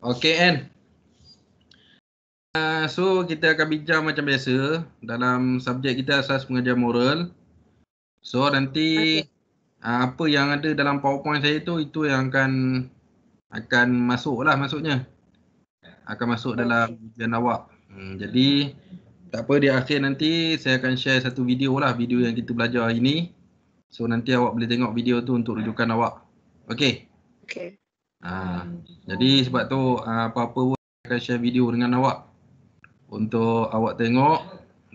Okay, N. Uh, so, kita akan bincang macam biasa dalam subjek kita asas pengajar moral. So, nanti okay. uh, ah, apa yang ada dalam PowerPoint saya tu, itu yang akan akan masuk lah maksudnya. Akan masuk dalam ujian awak. Hmm, jadi, tak apa di akhir nanti saya akan share satu video lah, video yang kita belajar hari ni. So, nanti awak boleh tengok video tu untuk rujukan awak. Okay. Okay. Ah, jadi sebab tu ah, apa-apa pun akan share video dengan awak untuk awak tengok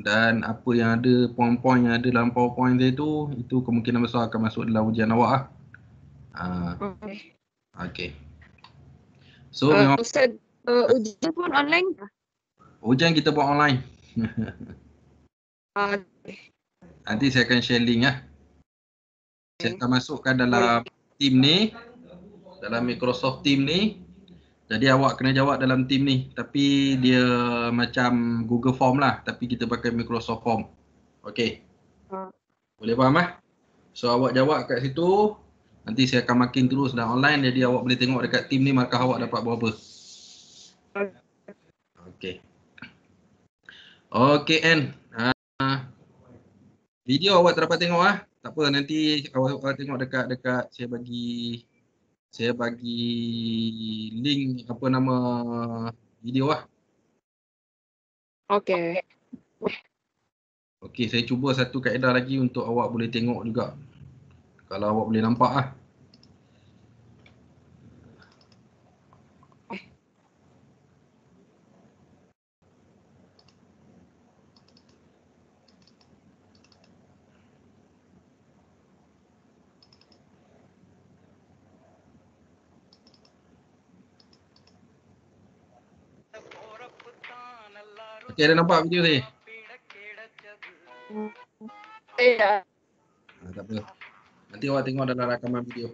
dan apa yang ada poin-poin yang ada dalam powerpoint dia tu itu kemungkinan besar akan masuk dalam ujian awak lah. Ah. Okey. Okay. So uh, memang, Ustaz, uh, ujian pun online ke? Ujian kita buat online. Ah, Nanti saya akan share link lah. Saya akan masukkan dalam tim ni dalam Microsoft Team ni jadi awak kena jawab dalam team ni tapi dia macam Google Form lah tapi kita pakai Microsoft Form. Okey. Boleh faham eh? So awak jawab kat situ nanti saya akan makin terus dan online jadi awak boleh tengok dekat team ni markah awak dapat berapa. Okey. Okey N. Uh, video awak tak dapat tengok ah. Tak apa nanti awak, awak tengok dekat dekat saya bagi saya bagi link apa nama video lah. Okay. Okay, saya cuba satu kaedah lagi untuk awak boleh tengok juga. Kalau awak boleh nampak lah. Okey, ada nampak video tadi? Eh, ya. Ah, tak apa. Nanti awak tengok dalam rakaman video.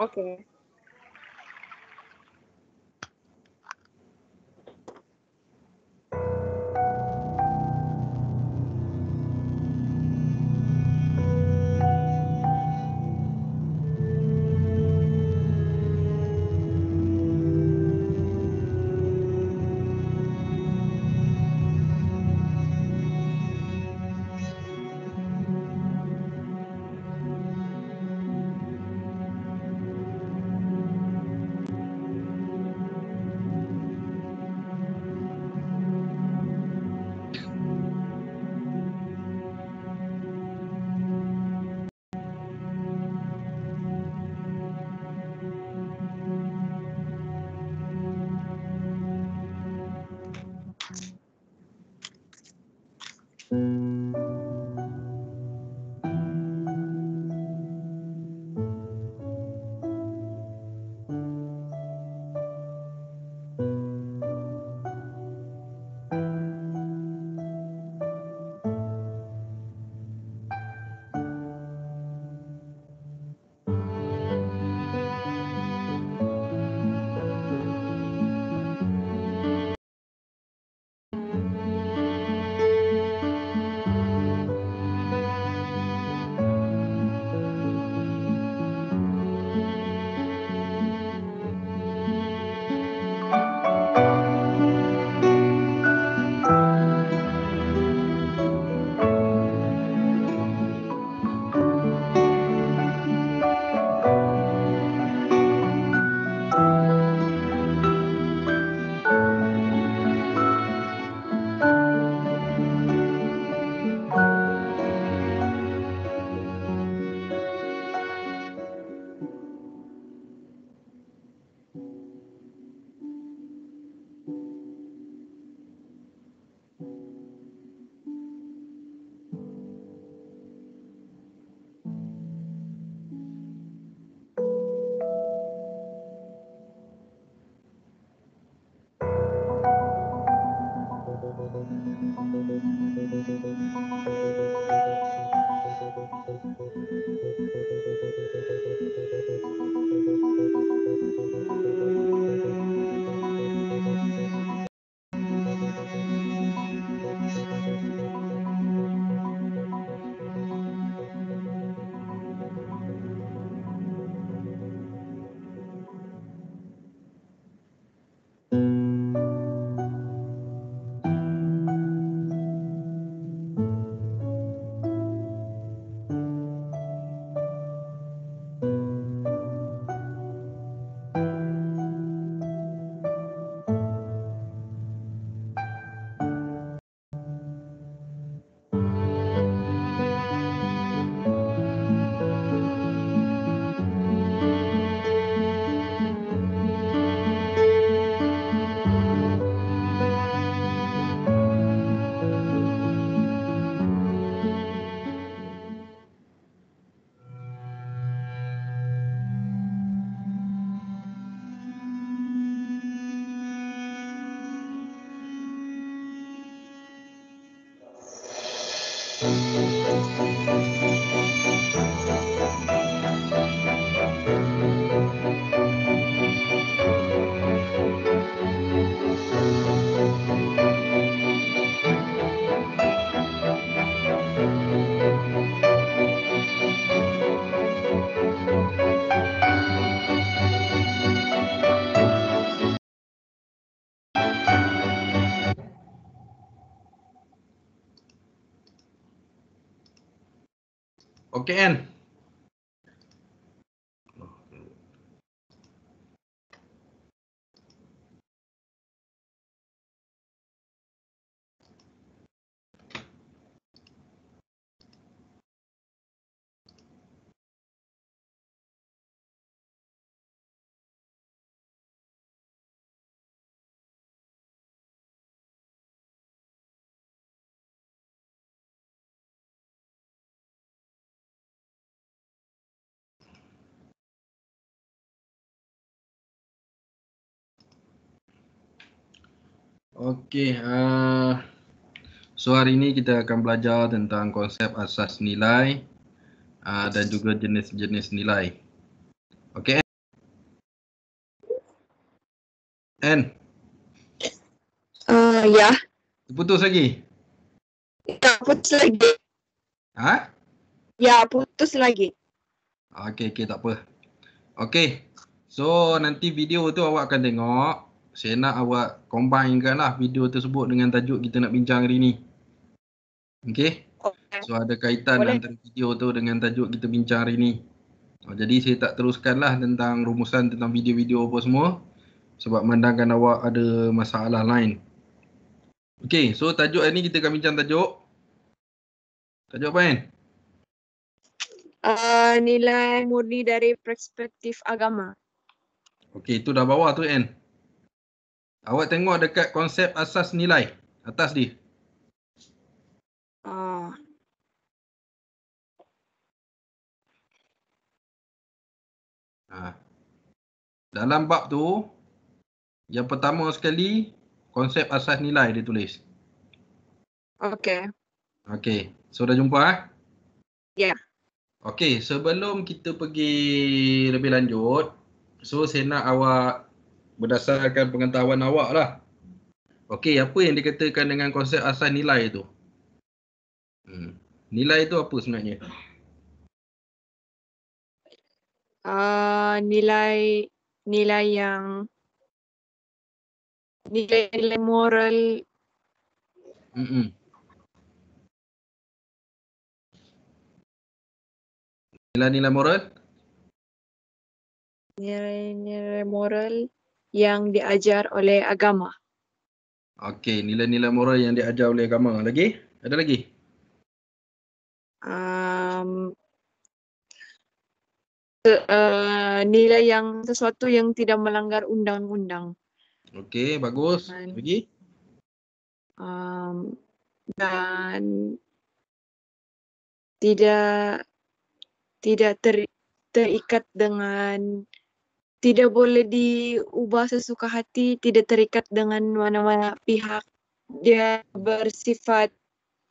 Okey. Okay, and Okey, uh, so hari ini kita akan belajar tentang konsep asas nilai uh, dan juga jenis-jenis nilai. Okey, N. N. Uh, ya. Yeah. Putus lagi? Ya, putus lagi. Ha? Ya, putus lagi. Okey, okey, tak apa. Okey, so nanti video tu awak akan tengok saya nak awak combinekan lah video tersebut dengan tajuk kita nak bincang hari ni. Okay? So ada kaitan Boleh. antara video tu dengan tajuk kita bincang hari ni. So, oh, jadi saya tak teruskan lah tentang rumusan tentang video-video apa semua sebab mandangkan awak ada masalah lain. Okay, so tajuk hari ni kita akan bincang tajuk. Tajuk apa kan? Uh, nilai murni dari perspektif agama. Okey, itu dah bawah tu kan? Awak tengok dekat konsep asas nilai atas dia. Uh. Ha. Dalam bab tu, yang pertama sekali, konsep asas nilai dia tulis. Okay. Okay. So dah jumpa eh? Ya. Yeah. Okay. Sebelum kita pergi lebih lanjut, so saya nak awak berdasarkan pengetahuan awak lah. Okey, apa yang dikatakan dengan konsep asas nilai itu? Hmm. Nilai itu apa sebenarnya? Uh, nilai nilai yang nilai nilai moral. Mm-mm. Nilai-nilai moral? Nilai-nilai moral yang diajar oleh agama. Okey, nilai-nilai moral yang diajar oleh agama. Lagi? Ada lagi? Um, ke, uh, nilai yang sesuatu yang tidak melanggar undang-undang. Okey, bagus. Dan, lagi? Um, dan tidak tidak ter, terikat dengan tidak boleh diubah sesuka hati, tidak terikat dengan mana-mana pihak. Dia bersifat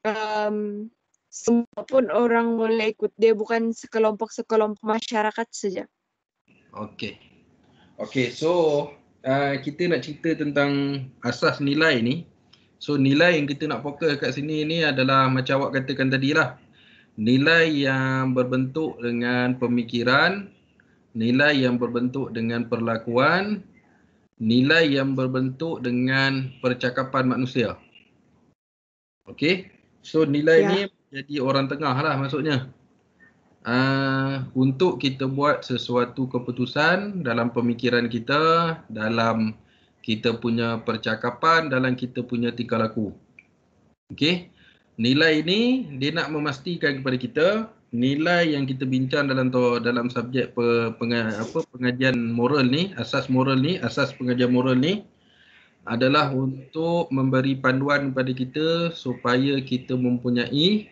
um, semua pun orang boleh ikut. Dia bukan sekelompok-sekelompok masyarakat saja. Okay, okay. so uh, kita nak cerita tentang asas nilai ini. So nilai yang kita nak fokus kat sini ni adalah macam awak katakan tadi lah. Nilai yang berbentuk dengan pemikiran, nilai yang berbentuk dengan perlakuan, nilai yang berbentuk dengan percakapan manusia. Okey, so nilai yeah. ni jadi orang tengah lah maksudnya. Uh, untuk kita buat sesuatu keputusan dalam pemikiran kita, dalam kita punya percakapan, dalam kita punya tingkah laku. Okey, nilai ini dia nak memastikan kepada kita nilai yang kita bincang dalam to, dalam subjek pe, penga, apa pengajian moral ni, asas moral ni, asas pengajian moral ni adalah untuk memberi panduan kepada kita supaya kita mempunyai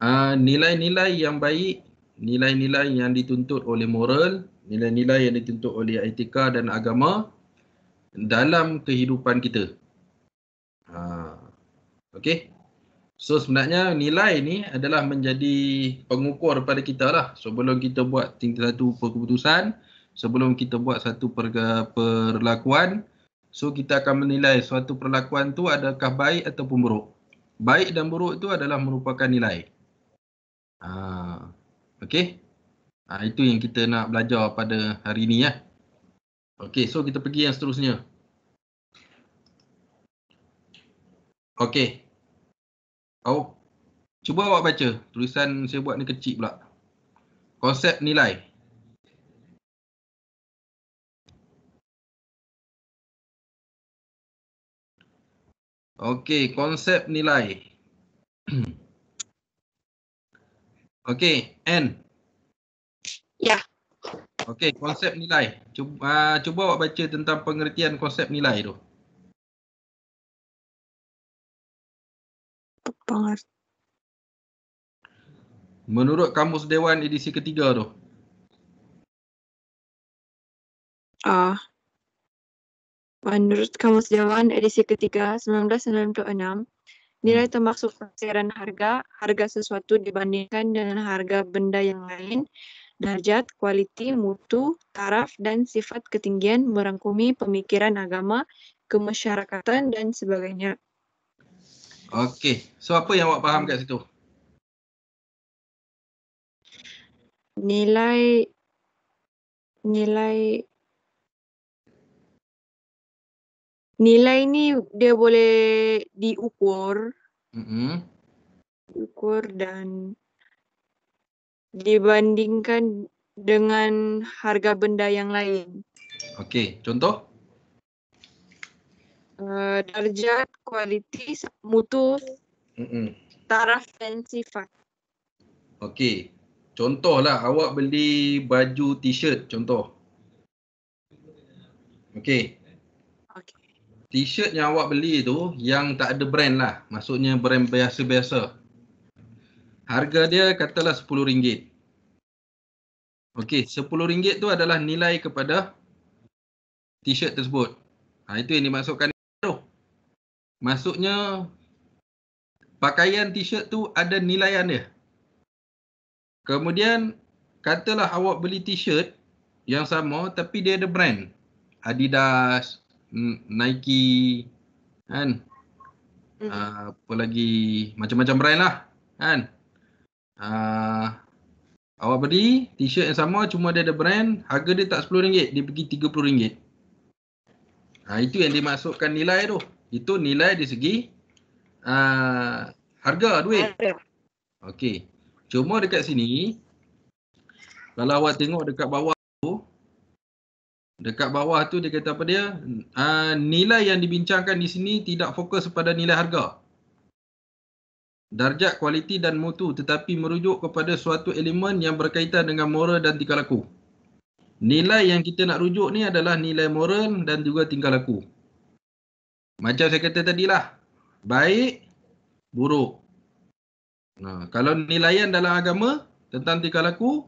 ah, nilai-nilai uh, yang baik, nilai-nilai yang dituntut oleh moral, nilai-nilai yang dituntut oleh etika dan agama dalam kehidupan kita. Uh, ah, okay. Okey. So sebenarnya nilai ni adalah menjadi pengukur pada kita lah sebelum kita buat satu keputusan, sebelum kita buat satu per, perlakuan. So kita akan menilai suatu perlakuan tu adakah baik ataupun buruk. Baik dan buruk tu adalah merupakan nilai. Ha, okay. Ha, itu yang kita nak belajar pada hari ni ya. Okay, so kita pergi yang seterusnya. Okay, Oh. Cuba awak baca. Tulisan saya buat ni kecil pula. Konsep nilai. Okey, konsep nilai. Okey, N. Ya. Yeah. Okey, konsep nilai. Cuba, uh, cuba awak baca tentang pengertian konsep nilai tu. tepat. Menurut Kamus Dewan edisi ketiga tu? Ah. Uh. Menurut Kamus Dewan edisi ketiga 1996, nilai hmm. termasuk persiaran harga, harga sesuatu dibandingkan dengan harga benda yang lain, darjat, kualiti, mutu, taraf dan sifat ketinggian merangkumi pemikiran agama, kemasyarakatan dan sebagainya. Okey. So apa yang awak faham kat situ? Nilai nilai nilai ni dia boleh diukur. Mm -hmm. Diukur dan dibandingkan dengan harga benda yang lain. Okey, contoh? Eh, Darjah kualiti mutu Mm-mm. taraf dan sifat. Okey. Contohlah awak beli baju t-shirt contoh. Okey. T-shirt yang awak beli tu yang tak ada brand lah. Maksudnya brand biasa-biasa. Harga dia katalah RM10. Okey, RM10 tu adalah nilai kepada t-shirt tersebut. Ha, itu yang dimaksudkan. Maksudnya pakaian t-shirt tu ada nilaian dia. Kemudian katalah awak beli t-shirt yang sama tapi dia ada brand. Adidas, mm, Nike, kan? Uh, apa lagi macam-macam brand lah kan uh, awak beli t-shirt yang sama cuma dia ada brand harga dia tak RM10 dia pergi RM30 uh, ah, itu yang dimasukkan nilai tu itu nilai di segi uh, harga duit. Okey. Cuma dekat sini, kalau awak tengok dekat bawah tu, dekat bawah tu dia kata apa dia, uh, nilai yang dibincangkan di sini tidak fokus pada nilai harga. Darjat kualiti dan mutu tetapi merujuk kepada suatu elemen yang berkaitan dengan moral dan tingkah laku. Nilai yang kita nak rujuk ni adalah nilai moral dan juga tingkah laku. Macam saya kata tadi lah. Baik, buruk. Ha, kalau nilaian dalam agama tentang tiga laku,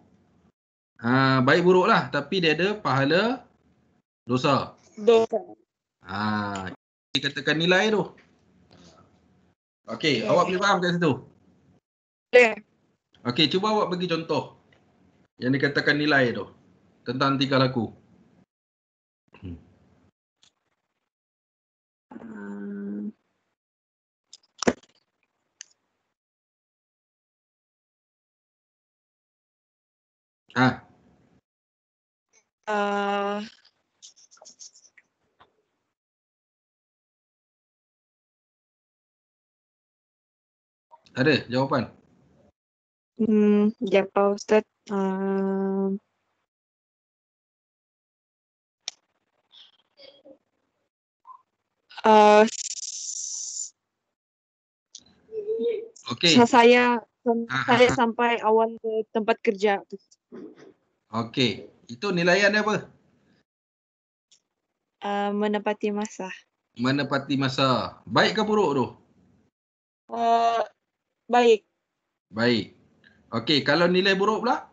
ha, baik buruk lah. Tapi dia ada pahala dosa. Dosa. Ha, dia katakan nilai tu. Okey, okay. awak boleh faham kat situ? Boleh. Okey, cuba awak bagi contoh yang dikatakan nilai tu tentang tiga laku. Ah. Uh, ada jawapan? Hmm, ya Pak Ustaz. Uh, uh, Okay. Saya, ah, saya ah, ah. sampai awal ke tempat kerja. Tuh. Okey, itu nilaian dia apa? Uh, menepati masa. Menepati masa. Baik ke buruk tu? Uh, baik. Baik. Okey, kalau nilai buruk pula?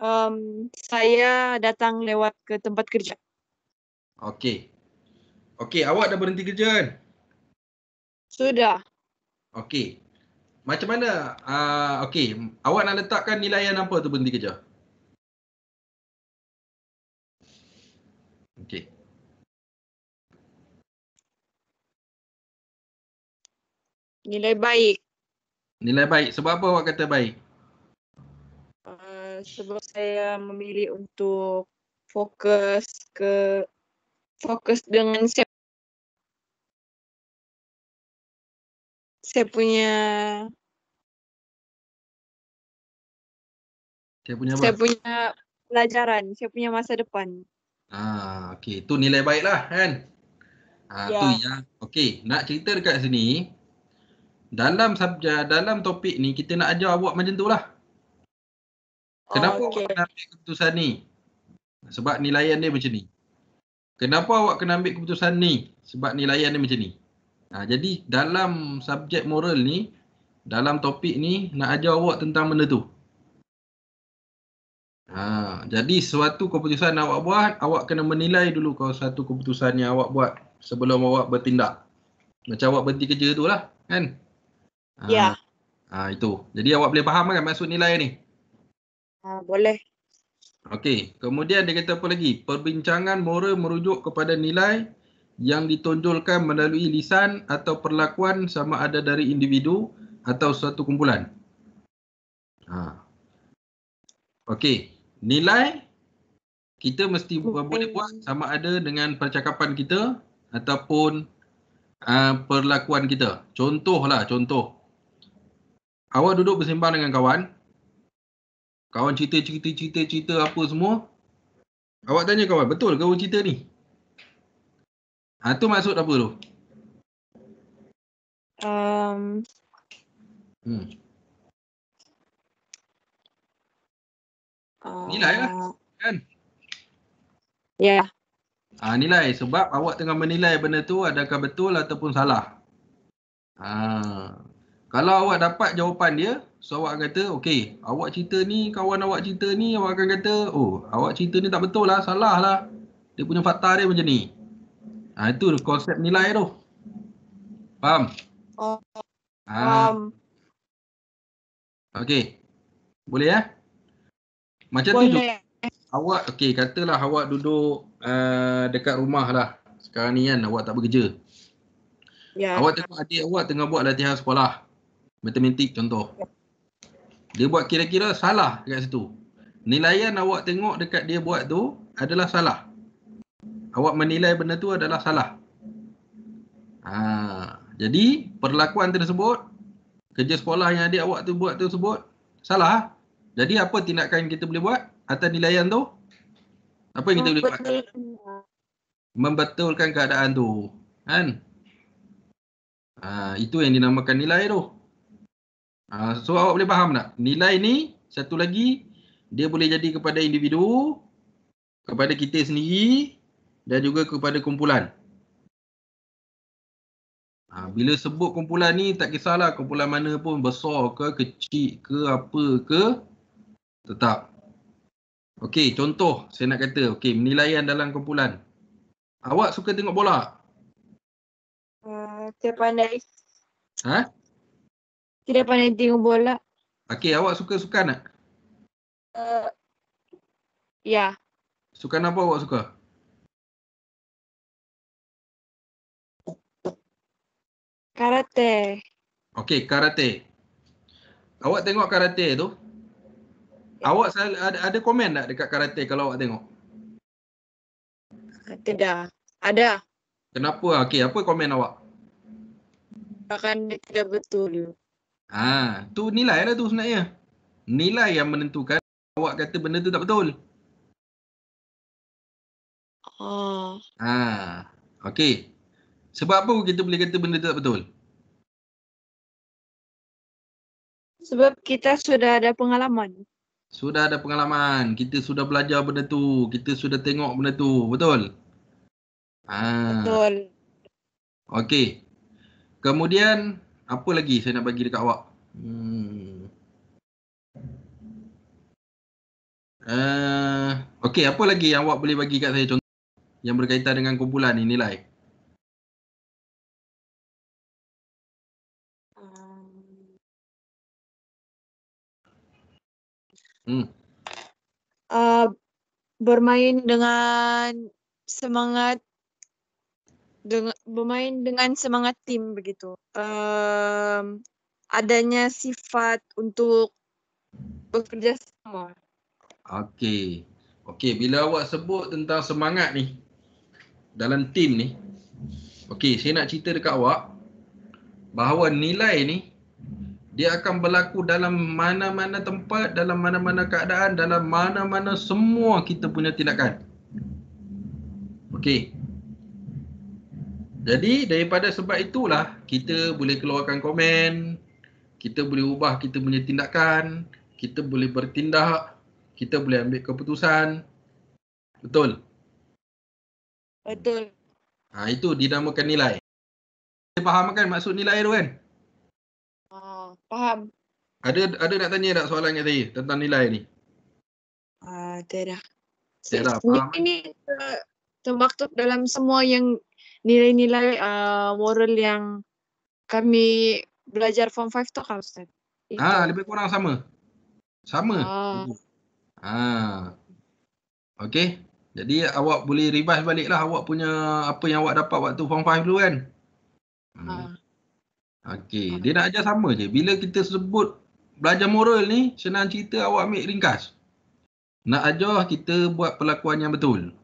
Um, saya datang lewat ke tempat kerja. Okey. Okey, awak dah berhenti kerja kan? Sudah. Okey, macam mana uh, okey awak nak letakkan nilaian apa tu berhenti kerja okey nilai baik nilai baik sebab apa awak kata baik uh, sebab saya memilih untuk fokus ke fokus dengan siapa Saya punya Saya punya apa? Saya punya pelajaran, saya punya masa depan. Ah, okey. Itu nilai baiklah kan? Ah, yeah. tu ya, okey. Nak cerita dekat sini dalam subjek dalam topik ni kita nak ajar awak macam tu lah. Kenapa okay. awak kena ambil keputusan ni? Sebab nilaian dia macam ni. Kenapa awak kena ambil keputusan ni? Sebab nilaian dia macam ni. Ha, jadi dalam subjek moral ni, dalam topik ni nak ajar awak tentang benda tu. Ha, jadi suatu keputusan awak buat, awak kena menilai dulu kalau satu keputusan yang awak buat sebelum awak bertindak. Macam awak berhenti kerja tu lah, kan? Ha, ya. Ha, itu. Jadi awak boleh faham kan maksud nilai ni? Ha, boleh. Okey, kemudian dia kata apa lagi? Perbincangan moral merujuk kepada nilai yang ditonjolkan melalui lisan atau perlakuan sama ada dari individu atau suatu kumpulan. Ha. Okey, nilai kita mesti boleh buat sama ada dengan percakapan kita ataupun uh, perlakuan kita. Contohlah, contoh. Awak duduk bersembang dengan kawan. Kawan cerita-cerita-cerita-cerita apa semua. Awak tanya kawan, betul ke orang cerita ni? Ha, tu maksud apa tu? Um, hmm. Uh, nilai lah. Kan? Ya. Yeah. Ha, nilai. Sebab awak tengah menilai benda tu adakah betul ataupun salah. Ha. Kalau awak dapat jawapan dia, so awak kata, okey, awak cerita ni, kawan awak cerita ni, awak akan kata, oh, awak cerita ni tak betul lah, salah lah. Dia punya fakta dia macam ni. Ha, ah, itu konsep nilai tu. Faham? Oh. Ha. Um. Okey. Boleh ya? Macam Boleh. tu Awak, okey, katalah awak duduk uh, dekat rumah lah. Sekarang ni kan awak tak bekerja. Yeah. Awak tengok adik awak tengah buat latihan sekolah. Matematik contoh. Yeah. Dia buat kira-kira salah dekat situ. Nilaian awak tengok dekat dia buat tu adalah salah awak menilai benda tu adalah salah. Ha, jadi perlakuan tersebut, kerja sekolah yang adik awak tu buat tersebut salah. Jadi apa tindakan kita boleh buat atas nilaian tu? Apa yang kita boleh buat? Membetulkan keadaan tu. Kan? Ha, itu yang dinamakan nilai tu. Ha, so awak boleh faham tak? Nilai ni satu lagi dia boleh jadi kepada individu, kepada kita sendiri, dan juga kepada kumpulan. Ha, bila sebut kumpulan ni tak kisahlah kumpulan mana pun besar ke kecil ke apa ke tetap. Okey contoh saya nak kata okey penilaian dalam kumpulan. Awak suka tengok bola? Uh, tidak pandai. Ha? Tidak pandai tengok bola. Okey awak suka suka nak? Uh, ah, ya. Yeah. Sukan apa awak suka? Karate. Okey, karate. Awak tengok karate tu? Ya. Awak ada ada komen tak dekat karate kalau awak tengok? Ah, tidak. Ada. Kenapa? Okey, apa komen awak? Bahkan tidak betul. Ah, tu nilai lah tu sebenarnya. Nilai yang menentukan awak kata benda tu tak betul. Oh. Ah, okey. Sebab apa kita boleh kata benda tu tak betul? Sebab kita sudah ada pengalaman. Sudah ada pengalaman. Kita sudah belajar benda tu. Kita sudah tengok benda tu. Betul? Ha. Betul. Okey. Kemudian, apa lagi saya nak bagi dekat awak? Hmm. Uh, Okey, apa lagi yang awak boleh bagi kat saya contoh yang berkaitan dengan kumpulan ini live? Hmm. Uh, bermain dengan semangat dengan bermain dengan semangat tim begitu. Um, adanya sifat untuk bekerja sama. Okey. Okey, bila awak sebut tentang semangat ni dalam tim ni, okey, saya nak cerita dekat awak bahawa nilai ni dia akan berlaku dalam mana-mana tempat, dalam mana-mana keadaan, dalam mana-mana semua kita punya tindakan. Okey. Jadi daripada sebab itulah kita boleh keluarkan komen, kita boleh ubah kita punya tindakan, kita boleh bertindak, kita boleh ambil keputusan. Betul. Betul. Ha itu dinamakan nilai. Kita fahamkan maksud nilai tu kan? Ya faham. Ada ada nak tanya tak soalan kat saya tentang nilai ni? Ada uh, dah. Ya lah, ini eh, termaktub dalam semua yang nilai-nilai uh, moral yang kami belajar form 5 tu kan Ustaz? Ha, ah, lebih kurang sama. Sama. Ha. Ah. ah. Okey. Jadi awak boleh revise baliklah awak punya apa yang awak dapat waktu form 5 dulu kan? Hmm. Ah. Okey, dia nak ajar sama je. Bila kita sebut belajar moral ni, senang cerita awak ambil ringkas. Nak ajar kita buat perlakuan yang betul.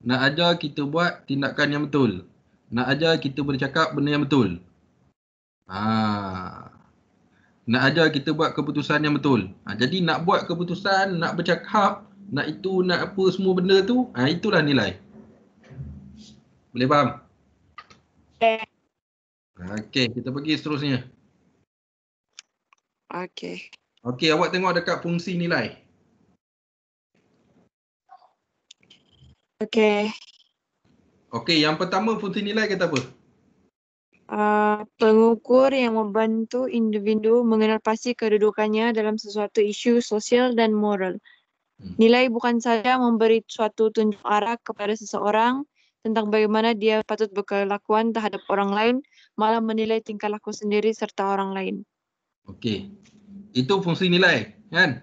Nak ajar kita buat tindakan yang betul. Nak ajar kita bercakap benda yang betul. Ha. Nak ajar kita buat keputusan yang betul. Ha. jadi nak buat keputusan, nak bercakap, nak itu, nak apa semua benda tu, ha, itulah nilai. Boleh faham? Yeah. Okey, kita pergi seterusnya. Okey. Okey, awak tengok dekat fungsi nilai. Okey. Okey, yang pertama fungsi nilai kata apa? Uh, pengukur yang membantu individu mengenal pasti kedudukannya dalam sesuatu isu sosial dan moral. Hmm. Nilai bukan saja memberi suatu tunjuk arah kepada seseorang tentang bagaimana dia patut berkelakuan terhadap orang lain malah menilai tingkah laku sendiri serta orang lain. Okey. Itu fungsi nilai, kan?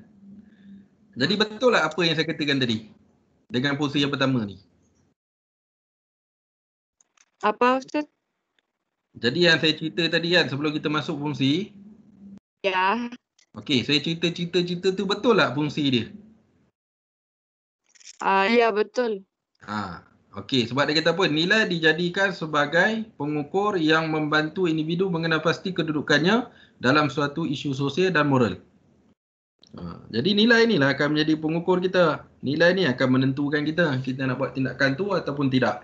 Jadi betul lah apa yang saya katakan tadi dengan fungsi yang pertama ni. Apa Ustaz? Jadi yang saya cerita tadi kan sebelum kita masuk fungsi. Ya. Okey, saya cerita-cerita-cerita tu betul lah fungsi dia? Ah, uh, ya betul. Ha, Okey, sebab dia kata apa? Nilai dijadikan sebagai pengukur yang membantu individu mengenal pasti kedudukannya dalam suatu isu sosial dan moral. Ha, jadi nilai inilah akan menjadi pengukur kita. Nilai ini akan menentukan kita kita nak buat tindakan tu ataupun tidak.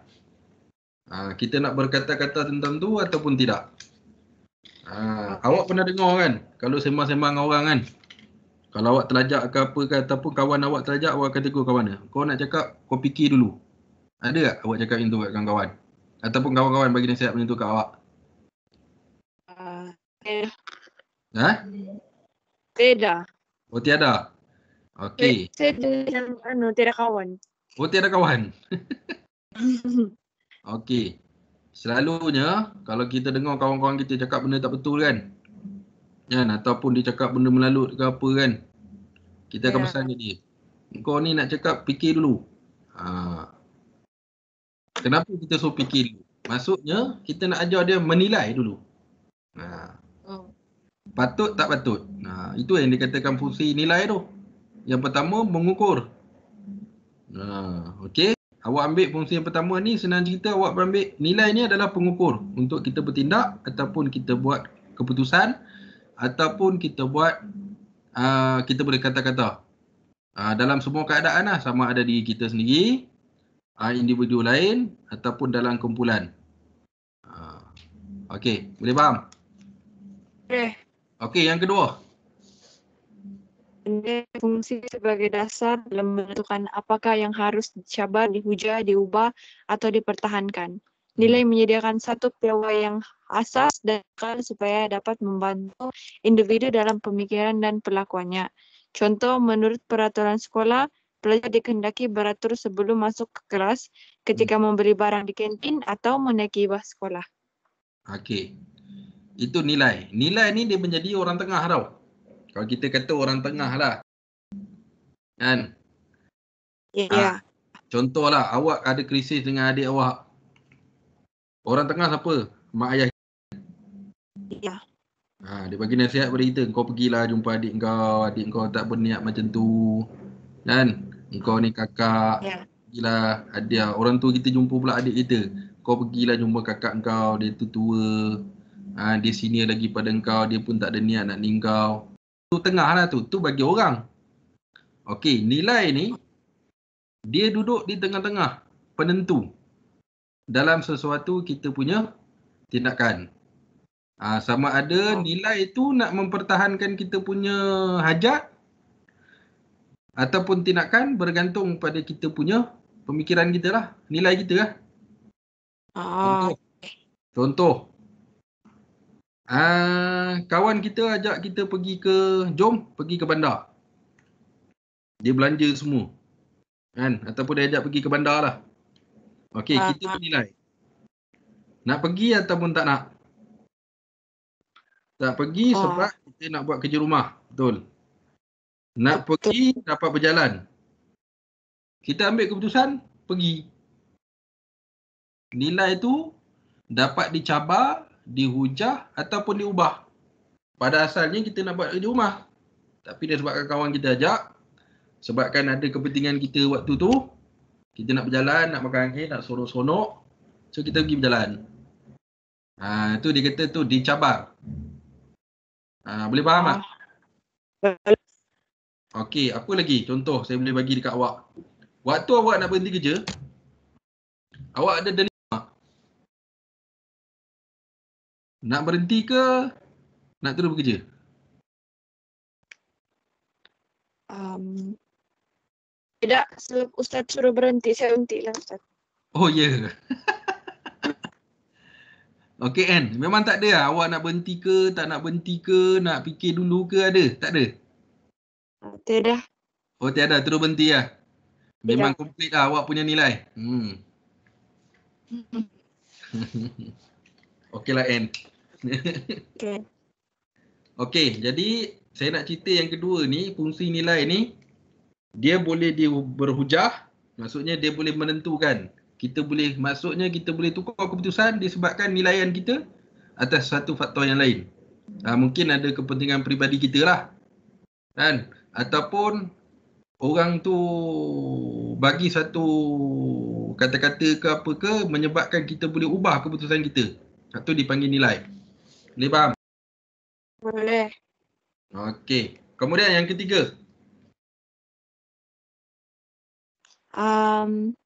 Ha, kita nak berkata-kata tentang tu ataupun tidak. Ha, okay. awak pernah dengar kan? Kalau sembang-sembang dengan orang kan. Kalau awak terlajak ke apa ke ataupun kawan awak terlajak awak akan tegur kawan dia. Kau nak cakap kau fikir dulu. Ada tak awak cakap macam tu kawan-kawan? Ataupun kawan-kawan bagi nasihat macam tu kat awak? Uh, eh. Ha? Beda. Oh tiada? Okey. Tidak kawan. Oh tiada kawan? Okey. Selalunya kalau kita dengar kawan-kawan kita cakap benda tak betul kan? Ya. Ataupun dia cakap benda melalut ke apa kan? Kita akan yeah. pesan ke dia. Kau ni nak cakap fikir dulu. Haa. Ah, Kenapa kita suruh fikir dulu? Maksudnya kita nak ajar dia menilai dulu. Ha. Oh. Patut tak patut? Nah, ha, Itu yang dikatakan fungsi nilai tu. Yang pertama mengukur. Nah, ha, Okey. Awak ambil fungsi yang pertama ni senang cerita awak ambil nilai ni adalah pengukur untuk kita bertindak ataupun kita buat keputusan ataupun kita buat uh, kita boleh kata-kata uh, dalam semua keadaan lah sama ada diri kita sendiri uh, individu lain ataupun dalam kumpulan. Uh, Okey, boleh faham? Boleh. Okey, yang kedua. Fungsi sebagai dasar dalam menentukan apakah yang harus dicabar, dihujah, diubah atau dipertahankan. Hmm. Nilai menyediakan satu piawa yang asas dan supaya dapat membantu individu dalam pemikiran dan perlakuannya. Contoh, menurut peraturan sekolah, pelajar dikehendaki beratur sebelum masuk ke kelas ketika hmm. membeli barang di kantin atau menaiki bas sekolah. Okey. Itu nilai. Nilai ni dia menjadi orang tengah tau. Kalau kita kata orang tengah lah. Kan? Ya. Yeah, ha. yeah. Contohlah awak ada krisis dengan adik awak. Orang tengah siapa? Mak ayah. Ya. Yeah. Ha, dia bagi nasihat pada kita. Kau pergilah jumpa adik kau. Adik kau tak berniat macam tu. Dan kau ni kakak yeah. Ya. ada orang tua kita jumpa pula adik kita. Kau pergilah jumpa kakak kau, dia tu tua. Ha, dia senior lagi pada kau, dia pun tak ada niat nak ni kau. Tu tengah lah tu, tu bagi orang. Okey, nilai ni dia duduk di tengah-tengah penentu dalam sesuatu kita punya tindakan. Ha, sama ada oh. nilai itu nak mempertahankan kita punya hajat ataupun tindakan bergantung pada kita punya pemikiran kita lah, nilai kita lah. Oh. Contoh. Uh, kawan kita ajak kita pergi ke Jom pergi ke bandar Dia belanja semua Kan ataupun dia ajak pergi ke bandar lah Okay uh, ah, kita penilai Nak pergi ataupun tak nak Tak pergi uh, sebab kita nak buat kerja rumah Betul nak pergi dapat berjalan. Kita ambil keputusan pergi. Nilai itu dapat dicabar, dihujah ataupun diubah. Pada asalnya kita nak buat kerja rumah. Tapi dia disebabkan kawan kita ajak, sebabkan ada kepentingan kita waktu tu, kita nak berjalan, nak makan angin, nak sorok-sorok. So kita pergi berjalan. Ha, itu dia kata tu dicabar. Ha, boleh faham tak? Ha. Okey, apa lagi contoh saya boleh bagi dekat awak? Waktu awak nak berhenti kerja, awak ada dilema. Nak berhenti ke nak terus bekerja? Um, tidak, Ustaz suruh berhenti, saya berhenti lah Ustaz. Oh, ya. Yeah. Okay Anne. Memang tak ada lah. Awak nak berhenti ke, tak nak berhenti ke, nak fikir dulu ke, ada? Tak ada? Tiada. Oh tiada, terus berhenti lah. Memang tidak. lah awak punya nilai. Hmm. okay lah N. okay. Okay, jadi saya nak cerita yang kedua ni, fungsi nilai ni, dia boleh di berhujah, maksudnya dia boleh menentukan. Kita boleh, maksudnya kita boleh tukar keputusan disebabkan nilaian kita atas satu faktor yang lain. Ha, mungkin ada kepentingan peribadi kita lah. Kan? ataupun orang tu bagi satu kata-kata ke apa ke menyebabkan kita boleh ubah keputusan kita. Satu dipanggil nilai. Boleh faham? Boleh. Okey. Kemudian yang ketiga. Um,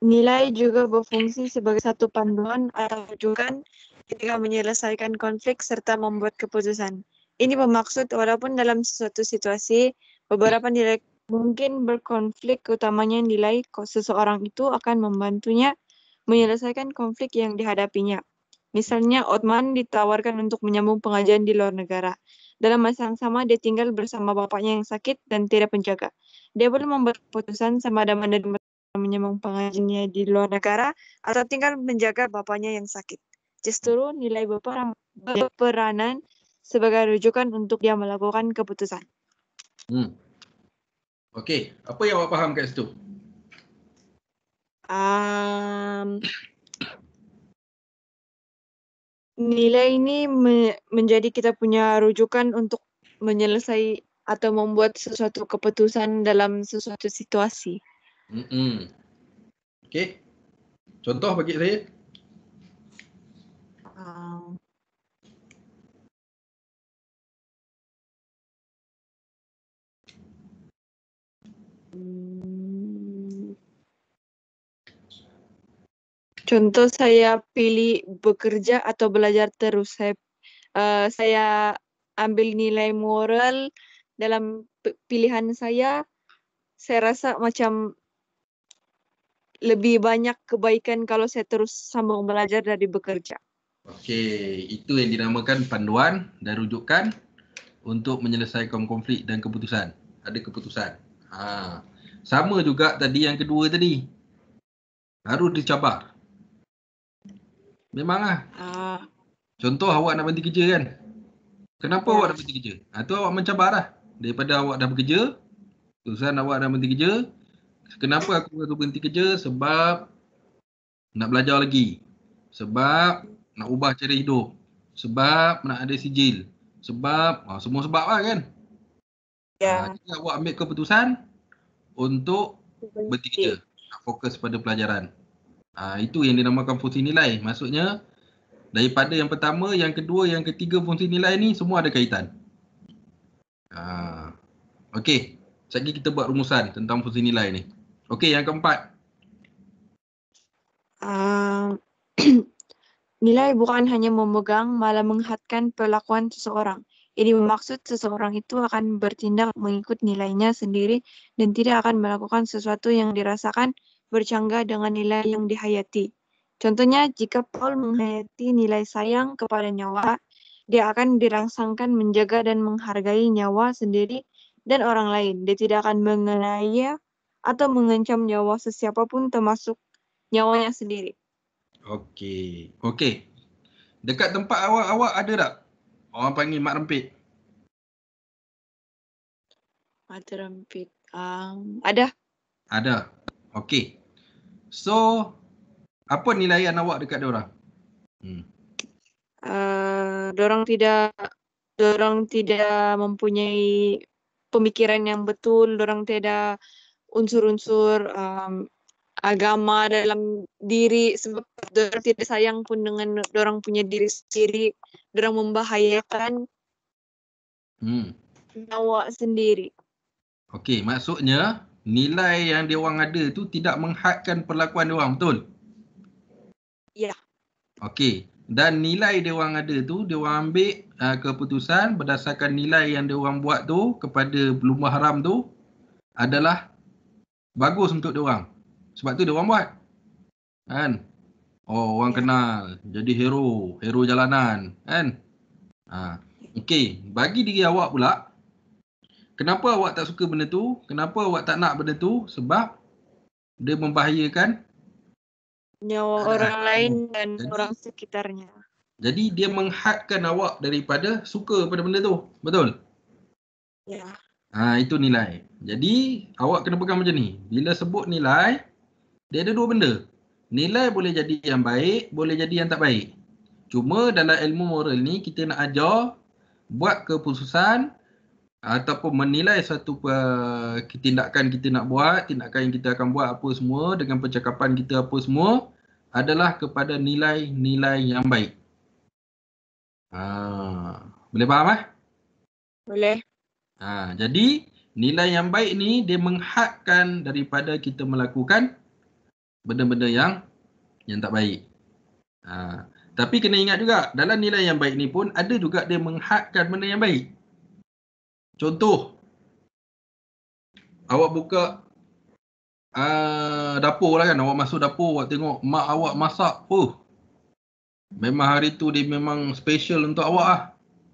nilai juga berfungsi sebagai satu panduan atau rujukan ketika menyelesaikan konflik serta membuat keputusan. Ini bermaksud walaupun dalam suatu situasi beberapa nilai mungkin berkonflik, utamanya nilai seseorang itu akan membantunya menyelesaikan konflik yang dihadapinya. Misalnya, Otman ditawarkan untuk menyambung pengajian di luar negara. Dalam masa yang sama, dia tinggal bersama bapaknya yang sakit dan tidak penjaga. Dia perlu membuat keputusan sama ada menerima menyambung pengajiannya di luar negara atau tinggal menjaga bapaknya yang sakit. Justru nilai bapak ya. peranan. sebagai rujukan untuk dia melakukan keputusan. Hmm. Okey, apa yang awak faham kat situ? Um, nilai ini me- menjadi kita punya rujukan untuk menyelesai atau membuat sesuatu keputusan dalam sesuatu situasi. Hmm. Okey. Contoh bagi saya. Contoh saya pilih bekerja atau belajar terus. Saya, uh, saya ambil nilai moral dalam pilihan saya. Saya rasa macam lebih banyak kebaikan kalau saya terus sambung belajar dari bekerja. Okey, itu yang dinamakan panduan dan rujukan untuk menyelesaikan konflik dan keputusan. Ada keputusan. Haa. Sama juga tadi yang kedua tadi. Baru dicabar. Memanglah. Uh. Contoh awak nak berhenti kerja kan? Kenapa uh. awak nak berhenti kerja? Itu ah, awak mencabarlah. Daripada awak dah bekerja, keputusan awak dah berhenti kerja, kenapa aku perlu berhenti kerja? Sebab nak belajar lagi. Sebab nak ubah cara hidup. Sebab nak ada sijil. Sebab, oh, semua sebab lah kan? Ya. Yeah. Uh, awak ambil keputusan, untuk bertiga fokus pada pelajaran. Ha, itu yang dinamakan fungsi nilai. Maksudnya daripada yang pertama, yang kedua, yang ketiga fungsi nilai ni semua ada kaitan. Ha, Okey, sekejap kita buat rumusan tentang fungsi nilai ni. Okey, yang keempat. Uh, nilai bukan hanya memegang malah menghadkan perlakuan seseorang. Ini bermaksud seseorang itu akan bertindak mengikut nilainya sendiri dan tidak akan melakukan sesuatu yang dirasakan bercanggah dengan nilai yang dihayati. Contohnya, jika Paul menghayati nilai sayang kepada nyawa, dia akan dirangsangkan menjaga dan menghargai nyawa sendiri dan orang lain. Dia tidak akan mengenai atau mengancam nyawa sesiapa pun termasuk nyawanya sendiri. Okey. Okey. Dekat tempat awak-awak ada tak Orang panggil Mak Rempit. Mata Rempit. Um, ada. Ada. Okey. So, apa nilai anak awak dekat diorang? Hmm. Uh, diorang tidak diorang tidak mempunyai pemikiran yang betul, diorang tidak unsur-unsur um, agama dalam diri sebab orang tidak sayang pun dengan orang punya diri sendiri orang membahayakan hmm. nyawa sendiri Okey, maksudnya nilai yang dia orang ada tu tidak menghadkan perlakuan dia orang betul ya yeah. Okey, dan nilai dia orang ada tu dia orang ambil uh, keputusan berdasarkan nilai yang dia orang buat tu kepada lumba haram tu adalah bagus untuk dia orang sebab tu dia orang buat. Kan? Oh, orang kenal. Jadi hero. Hero jalanan. Kan? Ha. Okay. Bagi diri awak pula, kenapa awak tak suka benda tu? Kenapa awak tak nak benda tu? Sebab dia membahayakan nyawa orang ha. lain dan jadi, orang sekitarnya. Jadi dia menghadkan awak daripada suka pada benda tu. Betul? Ya. Ha, itu nilai. Jadi awak kena pegang macam ni. Bila sebut nilai, dia ada dua benda. Nilai boleh jadi yang baik, boleh jadi yang tak baik. Cuma dalam ilmu moral ni kita nak ajar buat keputusan ataupun menilai satu uh, eh, tindakan kita nak buat, tindakan yang kita akan buat apa semua dengan percakapan kita apa semua adalah kepada nilai-nilai yang baik. Ha, boleh faham ah? Boleh. Ha, jadi nilai yang baik ni dia menghadkan daripada kita melakukan benda-benda yang yang tak baik. Ha. Tapi kena ingat juga dalam nilai yang baik ni pun ada juga dia menghadkan benda yang baik. Contoh awak buka uh, dapur lah kan awak masuk dapur awak tengok mak awak masak oh memang hari tu dia memang special untuk awak ah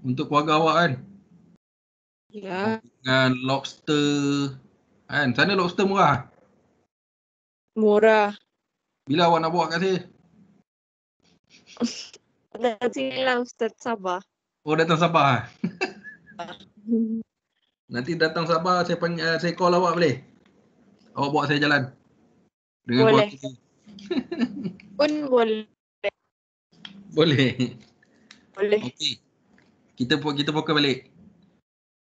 untuk keluarga awak kan ya yeah. dengan lobster kan sana lobster murah Murah. Bila awak nak buat kat sini? Nanti lah Ustaz Sabah. Oh datang Sabah eh? Nanti datang Sabah saya pang, uh, eh, saya call awak boleh? Awak buat saya jalan. Dengan boleh. Pun boleh. Boleh. Boleh. Okey. Kita kita pokok balik.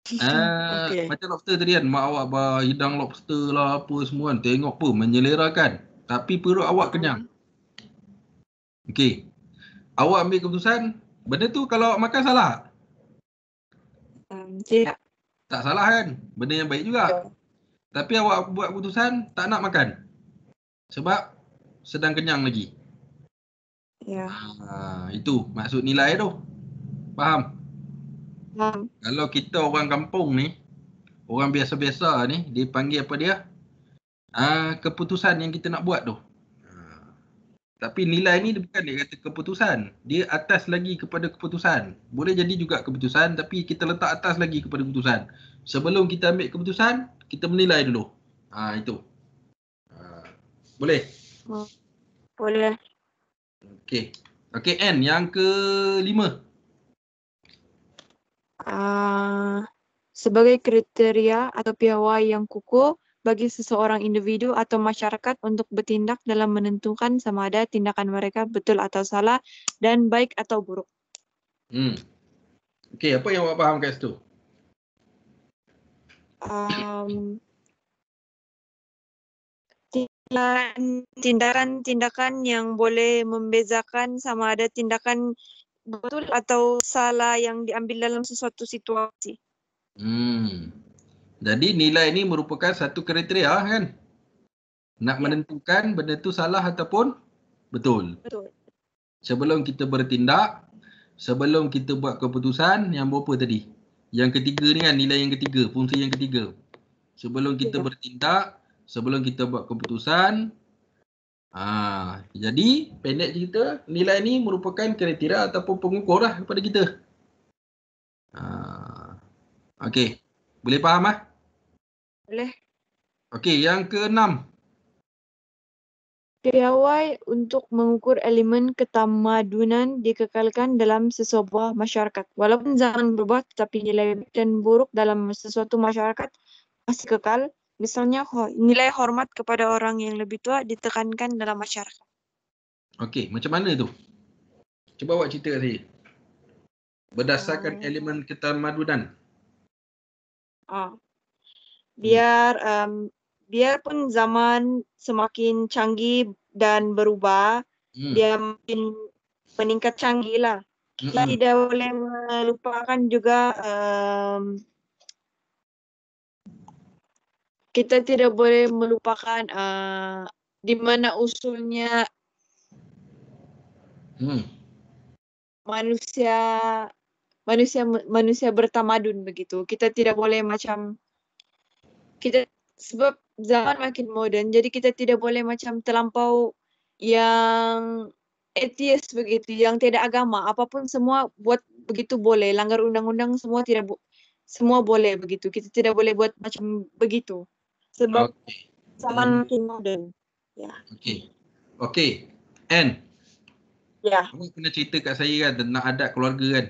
Ah, okay. macam lobster tadi kan mak awak bah, hidang lobster lah apa semua kan tengok pun menyelerakan tapi perut awak kenyang Okay, awak ambil keputusan benda tu kalau awak makan salah tidak um, tak salah kan benda yang baik juga Betul. Ya. tapi awak buat keputusan tak nak makan sebab sedang kenyang lagi ya ha, itu maksud nilai tu faham kalau kita orang kampung ni, orang biasa-biasa ni, dia panggil apa dia? Ah uh, keputusan yang kita nak buat tu. Ha. Tapi nilai ni dia bukan dia kata keputusan. Dia atas lagi kepada keputusan. Boleh jadi juga keputusan tapi kita letak atas lagi kepada keputusan. Sebelum kita ambil keputusan, kita menilai dulu. Ah itu. Ha. Boleh? Hmm. Boleh. Okey. Okey N yang kelima. 5 Ah, sebagai kriteria atau piawai yang kukuh bagi seseorang individu atau masyarakat untuk bertindak dalam menentukan sama ada tindakan mereka betul atau salah dan baik atau buruk. Hmm. Okey, apa yang awak faham kat situ? Um, tindakan tindakan yang boleh membezakan sama ada tindakan betul atau salah yang diambil dalam sesuatu situasi. Hmm. Jadi nilai ini merupakan satu kriteria kan? Nak ya. menentukan benda tu salah ataupun betul. Betul. Sebelum kita bertindak, sebelum kita buat keputusan yang berapa tadi? Yang ketiga ni kan nilai yang ketiga, fungsi yang ketiga. Sebelum kita ya. bertindak, sebelum kita buat keputusan, Ha, jadi pendek cerita nilai ni merupakan kriteria ataupun pengukur lah kepada kita. Ha, Okey, boleh faham ah? Boleh. Okey, yang keenam. Piawai untuk mengukur elemen ketamadunan dikekalkan dalam sesebuah masyarakat. Walaupun zaman berubah tetapi nilai dan buruk dalam sesuatu masyarakat masih kekal misalnya nilai hormat kepada orang yang lebih tua ditekankan dalam masyarakat. Okey, macam mana tu? Cuba awak cerita kat saya. Berdasarkan um, elemen ketamadunan. Ah, Biar um, biarpun zaman semakin canggih dan berubah, hmm. dia makin meningkat canggih lah. Hmm, Kita hmm. tidak boleh melupakan juga um, kita tidak boleh melupakan uh, di mana usulnya hmm. manusia manusia manusia bertamadun begitu. Kita tidak boleh macam kita sebab zaman makin moden. jadi kita tidak boleh macam terlampau yang etis begitu, yang tidak agama, apapun semua buat begitu boleh, langgar undang-undang semua tidak bu- semua boleh begitu. Kita tidak boleh buat macam begitu sebab okay. zaman hmm. moden. yeah. Okay, okay, And Ya. Kamu ya. kena cerita kat saya kan nak adat keluarga kan.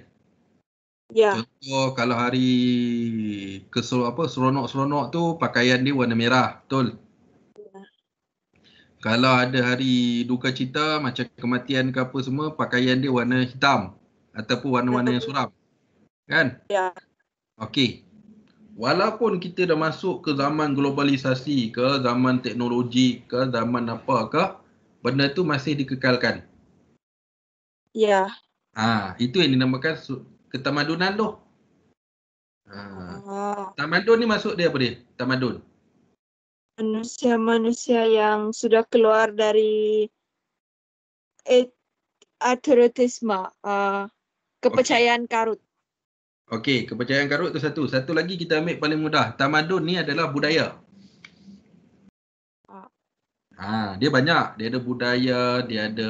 Ya. Contoh kalau hari ke apa seronok-seronok tu pakaian dia warna merah, betul? Ya. Kalau ada hari duka cita macam kematian ke apa semua, pakaian dia warna hitam ataupun warna-warna yang suram. Kan? Ya. Okey, walaupun kita dah masuk ke zaman globalisasi ke zaman teknologi ke zaman apa ke benda tu masih dikekalkan. Ya. Yeah. Ha, itu yang dinamakan ketamadunan tu. Ha. Ah. Tamadun ni masuk dia apa dia? Tamadun. Manusia-manusia yang sudah keluar dari et- atheritisme, uh, ah, kepercayaan okay. karut. Okey, kepercayaan karut tu satu. Satu lagi kita ambil paling mudah. Tamadun ni adalah budaya. Ah. Ha, dia banyak. Dia ada budaya, dia ada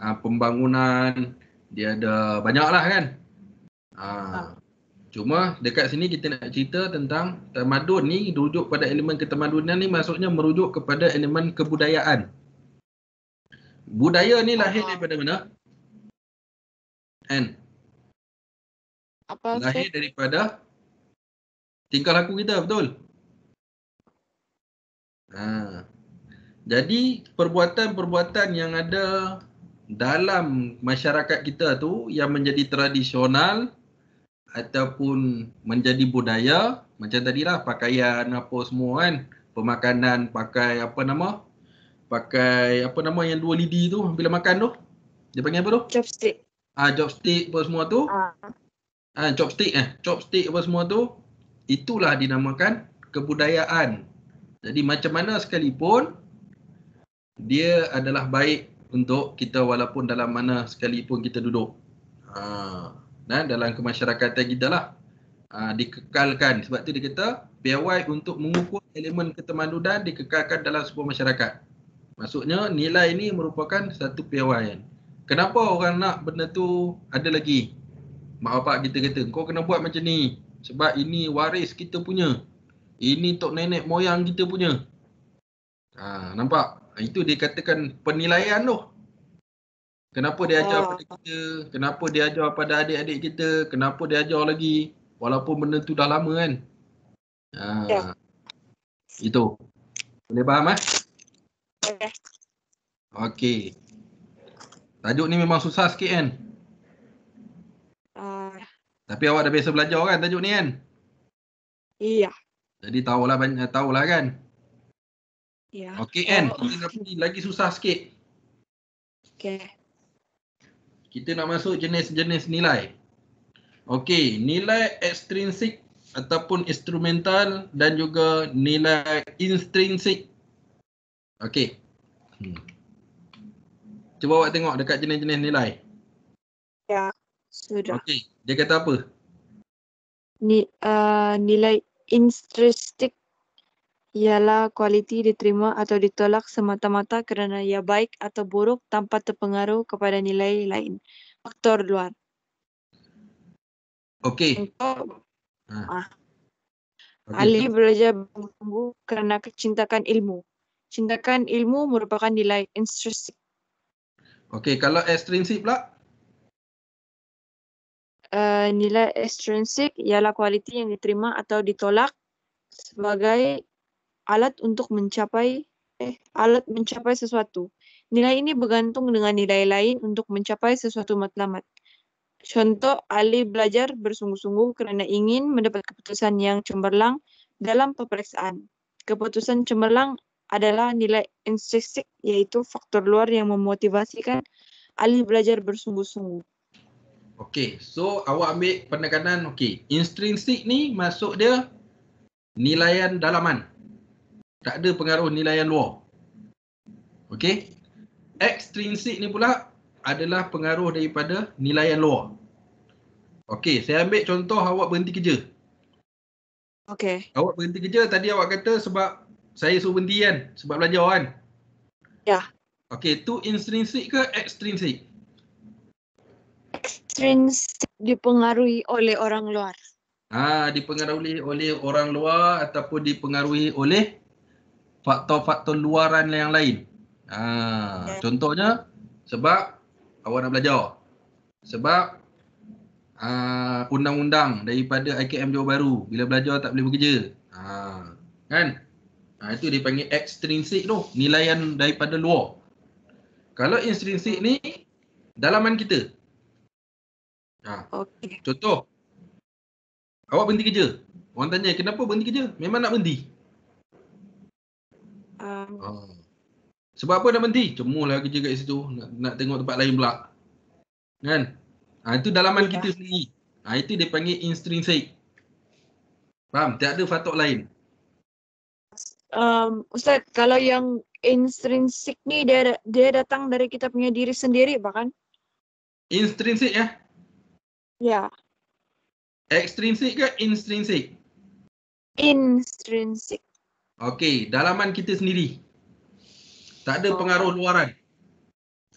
ha, pembangunan, dia ada banyaklah lah kan. Ha. Ah. Cuma dekat sini kita nak cerita tentang tamadun ni rujuk pada elemen ketamadunan ni maksudnya merujuk kepada elemen kebudayaan. Budaya ni lahir daripada mana? And apa lahir tu? daripada tingkah laku kita betul ha. jadi perbuatan-perbuatan yang ada dalam masyarakat kita tu yang menjadi tradisional ataupun menjadi budaya macam tadilah pakaian apa semua kan pemakanan pakai apa nama pakai apa nama yang dua lidi tu bila makan tu dia panggil apa tu chopstick ah ha, chopstick apa semua tu ha ha, chopstick eh chopstick apa semua tu itulah dinamakan kebudayaan jadi macam mana sekalipun dia adalah baik untuk kita walaupun dalam mana sekalipun kita duduk ha, nah dalam kemasyarakatan kita lah ha, dikekalkan sebab tu dia kata piawai untuk mengukur elemen ketemandudan dikekalkan dalam sebuah masyarakat maksudnya nilai ini merupakan satu piawaian Kenapa orang nak benda tu ada lagi? mak bapak kita kata kau kena buat macam ni sebab ini waris kita punya ini tok nenek moyang kita punya ha, nampak ha, itu dia katakan penilaian tu kenapa dia ajar oh. pada kita kenapa dia ajar pada adik-adik kita kenapa dia ajar lagi walaupun benda tu dah lama kan ha, ya. itu boleh faham eh Okey. Tajuk ni memang susah sikit kan? Tapi awak dah biasa belajar kan tajuk ni kan? Iya. Jadi tahulah banyak tahulah kan. Iya. Okey kan. Oh. Kita ni lagi susah sikit. Okey. Kita nak masuk jenis-jenis nilai. Okey, nilai ekstrinsik ataupun instrumental dan juga nilai intrinsik. Okey. Hmm. Cuba awak tengok dekat jenis-jenis nilai. Ya. Sudah. Okey, dia kata apa? Ni, uh, nilai intrinsik ialah kualiti diterima atau ditolak semata-mata kerana ia baik atau buruk tanpa terpengaruh kepada nilai lain. Faktor luar. Okey. Ha. Ah. Okay. Ali belajar bumbu kerana kecintakan ilmu. Cintakan ilmu merupakan nilai intrinsik. Okey, kalau ekstrinsik pula? Eh, nilai extrinsic ialah kualiti yang diterima atau ditolak sebagai alat untuk mencapai eh alat mencapai sesuatu. Nilai ini bergantung dengan nilai lain untuk mencapai sesuatu matlamat. Contoh, Ali belajar bersungguh-sungguh kerana ingin mendapat keputusan yang cemerlang dalam peperiksaan. Keputusan cemerlang adalah nilai intrinsik, iaitu faktor luar yang memotivasikan Ali belajar bersungguh-sungguh. Okey, so awak ambil penekanan okey. Intrinsic ni masuk dia nilaian dalaman. Tak ada pengaruh nilaian luar. Okey. Extrinsic ni pula adalah pengaruh daripada nilaian luar. Okey, saya ambil contoh awak berhenti kerja. Okey. Awak berhenti kerja tadi awak kata sebab saya suruh berhenti kan sebab belajar kan? Ya. Yeah. Okey, tu intrinsic ke extrinsic? extrinsic dipengaruhi oleh orang luar. Ah, dipengaruhi oleh orang luar ataupun dipengaruhi oleh faktor-faktor luaran yang lain. Ah, contohnya sebab awak nak belajar. Sebab ah, undang-undang daripada IKM Johor Baru bila belajar tak boleh bekerja. Ah, kan? Ah, itu dipanggil extrinsic tu, nilaian daripada luar. Kalau intrinsic ni dalaman kita, Ha. Ah. Okay. Contoh. Awak berhenti kerja. Orang tanya, kenapa berhenti kerja? Memang nak berhenti. Um. Ha. Sebab apa nak berhenti? Cemuhlah kerja kat situ. Nak, nak tengok tempat lain pula. Kan? Ha, itu dalaman kita ya. sendiri. Ha, itu dia panggil intrinsic. Faham? Tak ada faktor lain. Um, Ustaz, kalau yang intrinsic ni dia, dia datang dari kita punya diri sendiri bahkan? Intrinsic ya? Ya. Ekstrinsik ke intrinsic? Intrinsic. Okey, dalaman kita sendiri. Tak ada oh. pengaruh luaran.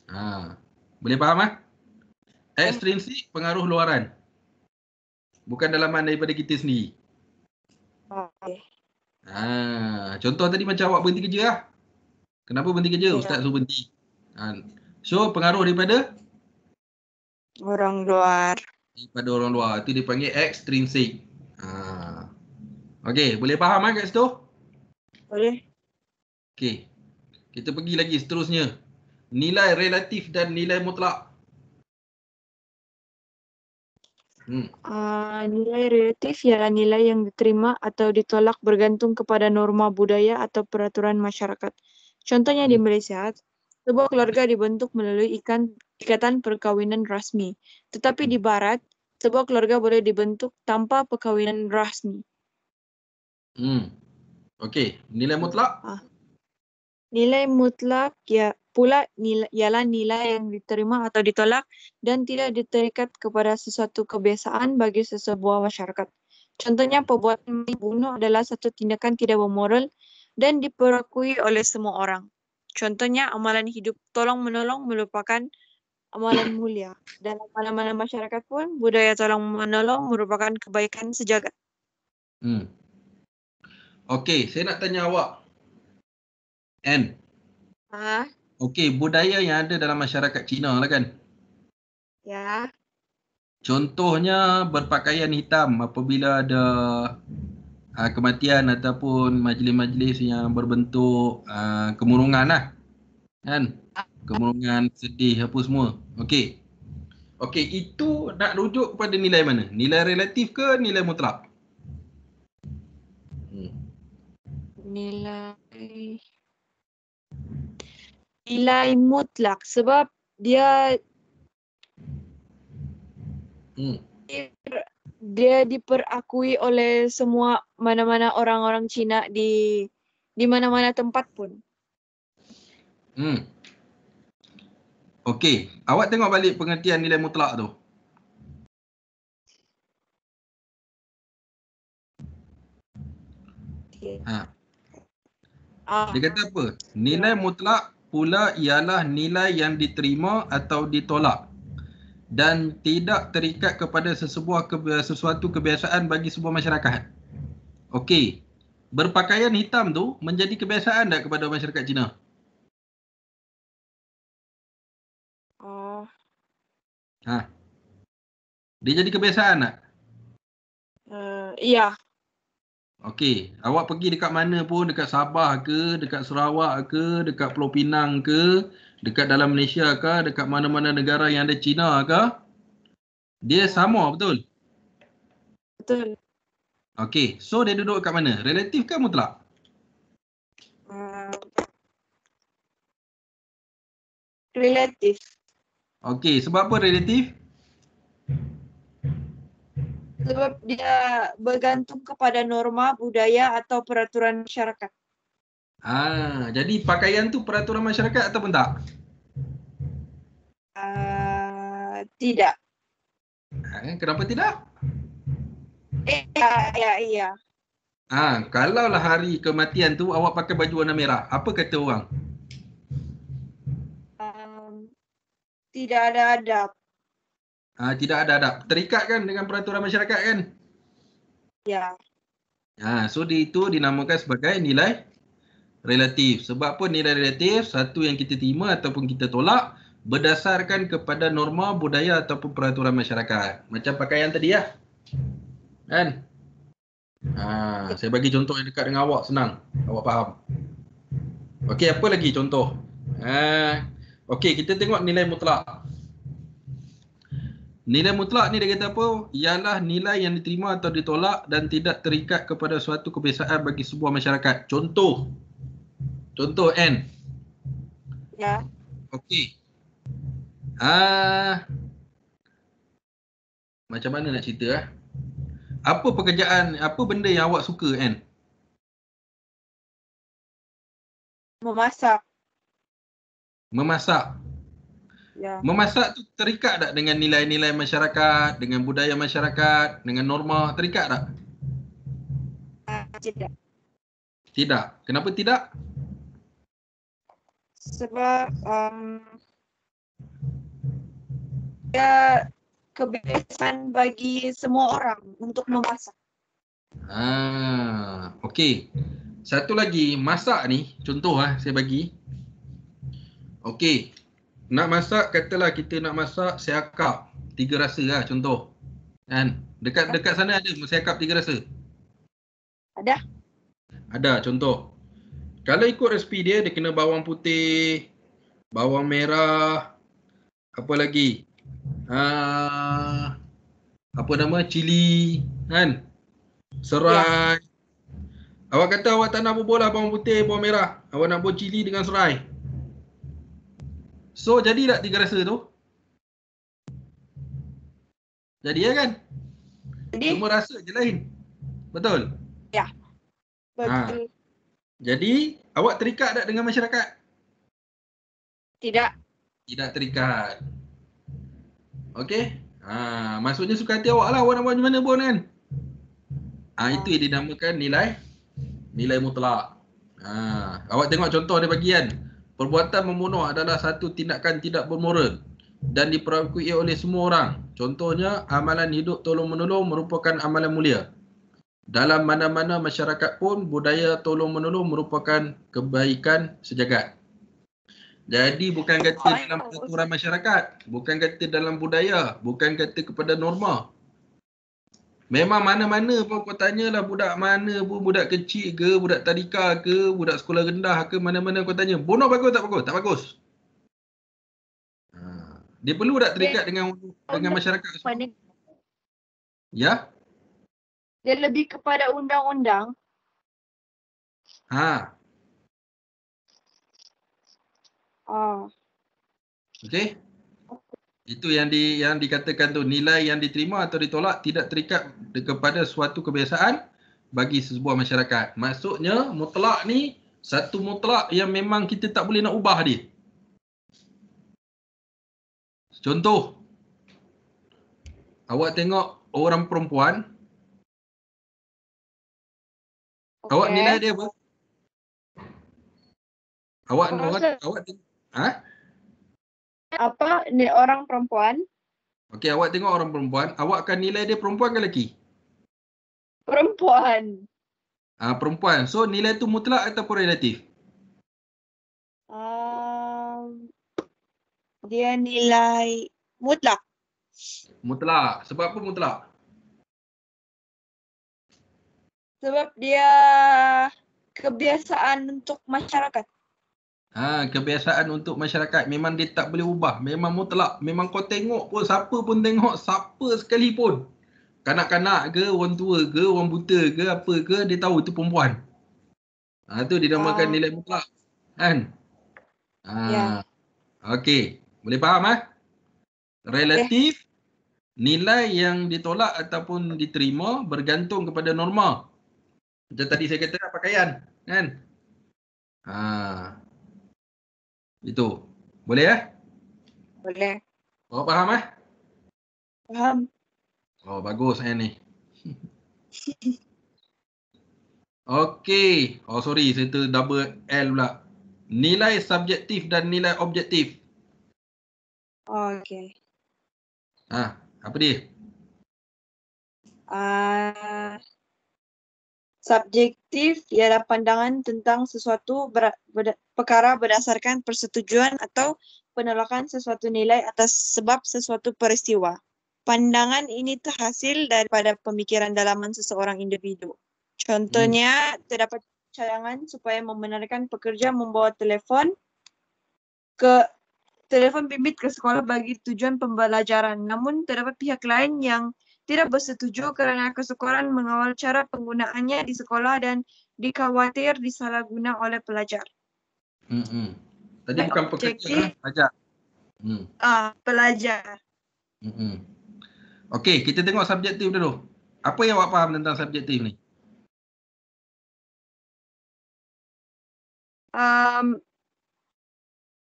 Ha. Boleh faham ah? Ekstrinsik pengaruh luaran. Bukan dalaman daripada kita sendiri. Okey. Ha, contoh tadi macam awak berhenti kerja lah. Kenapa berhenti kerja? Yeah. Ustaz suruh berhenti. Ha. So, pengaruh daripada? Orang luar daripada orang luar. Itu dipanggil extrinsic. Ha. Okey, boleh faham kan kat situ? Boleh. Okey. Kita pergi lagi seterusnya. Nilai relatif dan nilai mutlak. Hmm. Uh, nilai relatif ialah nilai yang diterima atau ditolak bergantung kepada norma budaya atau peraturan masyarakat. Contohnya di hmm. Malaysia, sebuah keluarga dibentuk melalui ikan, ikatan perkawinan rasmi. Tetapi di barat, sebuah keluarga boleh dibentuk tanpa perkawinan rasmi. Hmm. Okey, nilai mutlak? Ah. Nilai mutlak ya pula nilai ialah nilai yang diterima atau ditolak dan tidak diterikat kepada sesuatu kebiasaan bagi sesebuah masyarakat. Contohnya perbuatan membunuh adalah satu tindakan tidak bermoral dan diperakui oleh semua orang. Contohnya amalan hidup tolong menolong merupakan amalan mulia dalam mana mana masyarakat pun budaya tolong menolong merupakan kebaikan sejagat. Hmm. Okey, saya nak tanya awak. N. Ha. Okey, budaya yang ada dalam masyarakat Cina lah kan? Ya. Contohnya berpakaian hitam apabila ada uh, kematian ataupun majlis-majlis yang berbentuk uh, kemurungan lah. Kan? Kemurungan, sedih, apa semua. Okey. Okey, itu nak rujuk kepada nilai mana? Nilai relatif ke nilai mutlak? Hmm. Nilai... Nilai mutlak sebab dia... Hmm dia diperakui oleh semua mana-mana orang-orang Cina di di mana-mana tempat pun. Hmm. Okey, awak tengok balik pengertian nilai mutlak tu. Ha. Ah. Dia kata apa? Nilai mutlak pula ialah nilai yang diterima atau ditolak dan tidak terikat kepada sesebuah ke, sesuatu kebiasaan bagi sebuah masyarakat. Okey. Berpakaian hitam tu menjadi kebiasaan tak kepada masyarakat Cina? Oh. Ha. Dia jadi kebiasaan tak? Uh, iya. Okey, awak pergi dekat mana pun, dekat Sabah ke, dekat Sarawak ke, dekat Pulau Pinang ke, dekat dalam Malaysia ke, dekat mana-mana negara yang ada Cina ke, dia sama betul? Betul. Okey, so dia duduk dekat mana? Relatif ke mutlak? Relatif. Okey, sebab apa relatif? Uh, sebab dia bergantung kepada norma budaya atau peraturan masyarakat. Ah, jadi pakaian tu peraturan masyarakat ataupun tak? Uh, tidak. Eh, kenapa tidak? Eh, ya, ya, ya. Ah, kalaulah hari kematian tu awak pakai baju warna merah, apa kata orang? Um, tidak ada adab. Ah tidak ada adab terikat kan dengan peraturan masyarakat kan? Ya. Ha, so di itu dinamakan sebagai nilai relatif. Sebab pun nilai relatif? Satu yang kita terima ataupun kita tolak berdasarkan kepada norma budaya ataupun peraturan masyarakat. Macam pakaian tadi ya. Kan? Ha, saya bagi contoh yang dekat dengan awak senang. Awak faham. Okey, apa lagi contoh? Ha, Okey, kita tengok nilai mutlak. Nilai mutlak ni dia kata apa? Ialah nilai yang diterima atau ditolak dan tidak terikat kepada suatu kebiasaan bagi sebuah masyarakat. Contoh. Contoh N. Ya. Okey. Ah. macam mana nak cerita eh? Apa pekerjaan, apa benda yang awak suka N? Memasak. Memasak. Ya. Memasak tu terikat tak dengan nilai-nilai masyarakat, dengan budaya masyarakat, dengan norma, terikat tak? Ah, tidak. Tidak. Kenapa tidak? Sebab um, ya, kebebasan bagi semua orang untuk memasak. Ah, okey. Satu lagi, masak ni, contoh lah saya bagi. Okey, nak masak, katalah kita nak masak siakap tiga rasa lah contoh. Kan? Dekat dekat sana ada siakap tiga rasa? Ada. Ada contoh. Kalau ikut resipi dia, dia kena bawang putih, bawang merah, apa lagi? Ha, apa nama? Cili, kan? Serai. Ya. Awak kata awak tak nak bubur lah bawang putih, bawang merah. Awak nak bubur cili dengan serai. So jadi tak tiga rasa tu? Jadi ya kan? Jadi. Cuma rasa je lain. Betul? Ya. Ha. Betul. Ha. Jadi awak terikat tak dengan masyarakat? Tidak. Tidak terikat. Okey. Ha, maksudnya suka hati awak lah. Awak nak buat mana pun kan? Ha, ha, itu yang dinamakan nilai nilai mutlak. Ha, awak tengok contoh dia bagi kan. Perbuatan membunuh adalah satu tindakan tidak bermoral dan diperakui oleh semua orang. Contohnya, amalan hidup tolong-menolong merupakan amalan mulia. Dalam mana-mana masyarakat pun, budaya tolong-menolong merupakan kebaikan sejagat. Jadi, bukan kata dalam peraturan masyarakat, bukan kata dalam budaya, bukan kata kepada norma, Memang mana-mana pun kau tanyalah budak mana pun, budak kecil ke, budak tadika ke, budak sekolah rendah ke, mana-mana kau tanya. Bono bagus tak bagus? Tak bagus. Ha. Dia perlu tak terikat dia dengan dengan masyarakat. Mana? Ya? Dia lebih kepada undang-undang. Ha. Ah. Ha. Okay. Itu yang di yang dikatakan tu nilai yang diterima atau ditolak tidak terikat kepada suatu kebiasaan bagi sebuah masyarakat. Maksudnya mutlak ni satu mutlak yang memang kita tak boleh nak ubah dia. Contoh awak tengok orang perempuan okay. awak nilai dia apa? Awak awak awak ha? apa ni orang perempuan. Okey, awak tengok orang perempuan, awak akan nilai dia perempuan ke lelaki? Perempuan. Ah uh, perempuan. So nilai tu mutlak atau relatif? Um, dia nilai mutlak. Mutlak. Sebab apa mutlak? Sebab dia kebiasaan untuk masyarakat. Ha, kebiasaan untuk masyarakat memang dia tak boleh ubah. Memang mutlak. Memang kau tengok pun siapa pun tengok siapa sekalipun. Kanak-kanak ke, orang tua ke, orang buta ke, apa ke, dia tahu itu perempuan. Ha, itu dinamakan uh, nilai mutlak. Kan? Ha. Yeah. Okey. Boleh faham ha? eh? Relatif okay. nilai yang ditolak ataupun diterima bergantung kepada norma. Macam tadi saya kata pakaian. Kan? Ha. Itu. Boleh eh? Boleh. oh, faham eh? Faham. Oh, bagus saya ni. Okey. Oh, sorry. Saya tu double L pula. Nilai subjektif dan nilai objektif. Oh, okey. Ha, apa dia? Ah, uh subjektif ialah pandangan tentang sesuatu ber, ber, perkara berdasarkan persetujuan atau penolakan sesuatu nilai atas sebab sesuatu peristiwa. Pandangan ini terhasil daripada pemikiran dalaman seseorang individu. Contohnya, hmm. terdapat cadangan supaya membenarkan pekerja membawa telefon ke telefon bimbit ke sekolah bagi tujuan pembelajaran. Namun, terdapat pihak lain yang tidak bersetuju kerana kesukaran mengawal cara penggunaannya di sekolah dan dikhawatir disalahguna oleh pelajar. Mm-hmm. Tadi bukan pekerja, pelajar. Mm. Ah, pelajar. Mm-hmm. Okey, kita tengok subjektif dulu. Apa yang awak faham tentang subjektif ni? Um,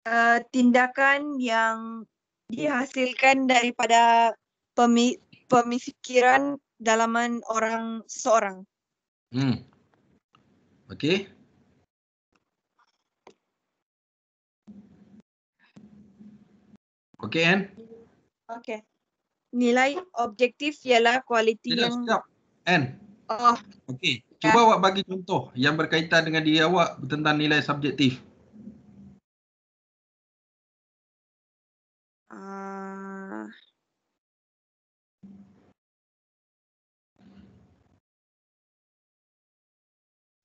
uh, tindakan yang dihasilkan daripada pemi- pemikiran dalaman orang seorang. Hmm. Okey. Okey kan? Okey. Nilai objektif ialah kualiti Tidak, yang... Tidak, N. Oh. Okey. Cuba yeah. awak bagi contoh yang berkaitan dengan diri awak tentang nilai subjektif. Uh.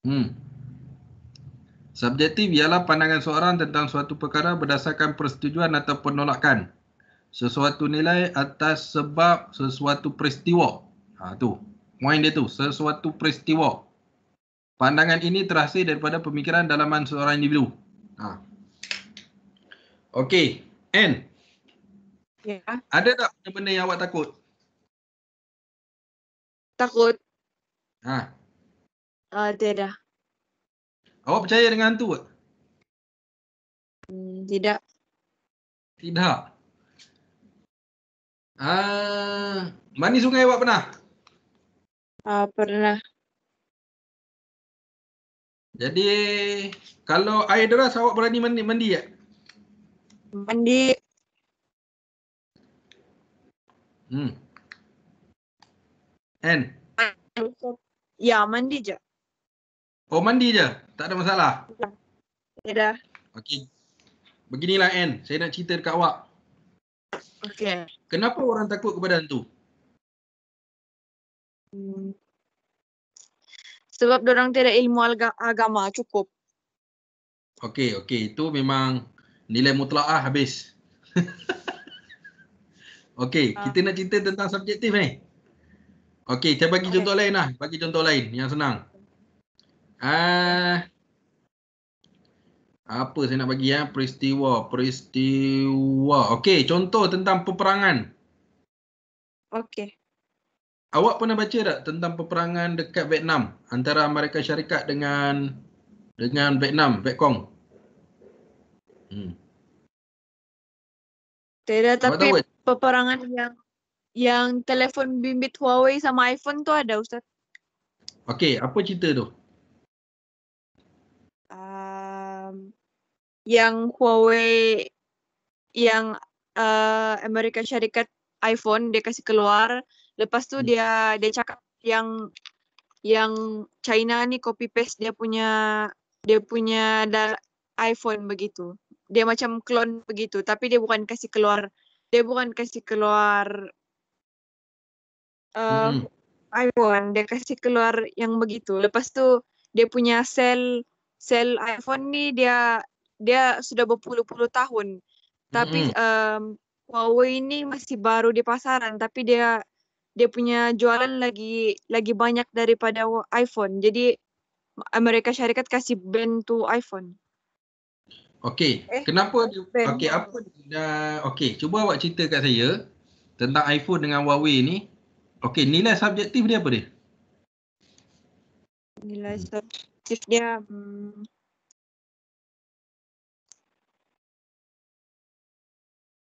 Hmm. Subjektif ialah pandangan seorang tentang suatu perkara berdasarkan persetujuan atau penolakan sesuatu nilai atas sebab sesuatu peristiwa. Ha tu. Poin dia tu, sesuatu peristiwa. Pandangan ini terhasil daripada pemikiran dalaman seorang individu. Ha. Okey, N. Ya. Ada tak benda-benda yang awak takut? Takut. Ha, Uh, oh, tidak. Awak percaya dengan hantu tak? Hmm, tidak. Tidak. Uh, ah, mandi sungai awak pernah? Uh, pernah. Jadi kalau air deras awak berani mandi mandi tak? Ya? Mandi. Hmm. And? Ya, mandi je. Oh mandi je? Tak ada masalah? Ya dah. Okey. Beginilah Anne. Saya nak cerita dekat awak. Okey. Kenapa orang takut kepada hantu? Hmm. Sebab orang tidak ilmu aga- agama cukup. Okey, okey. Itu memang nilai mutlak habis. okey, ha. kita nak cerita tentang subjektif ni. Okey, saya bagi okay. contoh lain lah. Bagi contoh lain yang senang. Ah. Uh, apa saya nak bagi ya? Peristiwa, peristiwa. Okey, contoh tentang peperangan. Okey. Awak pernah baca tak tentang peperangan dekat Vietnam antara Amerika Syarikat dengan dengan Vietnam, Vietcong? Hmm. Tidak, tapi tahu, peperangan yang yang telefon bimbit Huawei sama iPhone tu ada Ustaz. Okey, apa cerita tu? um, yang Huawei yang uh, Amerika Syarikat iPhone dia kasih keluar lepas tu hmm. dia dia cakap yang yang China ni copy paste dia punya dia punya da- iPhone begitu dia macam clone begitu tapi dia bukan kasih keluar dia bukan kasih keluar um, hmm. iPhone dia kasih keluar yang begitu lepas tu dia punya sel sel iPhone ni dia dia sudah berpuluh-puluh tahun. Tapi mm-hmm. um, Huawei ni masih baru di pasaran tapi dia dia punya jualan lagi lagi banyak daripada iPhone. Jadi Amerika Syarikat kasih ban to iPhone. Okey, eh, kenapa okey apa dah okey cuba awak cerita kat saya tentang iPhone dengan Huawei ni. Okey, nilai subjektif dia apa dia? Nilai subjektif aktifnya hmm,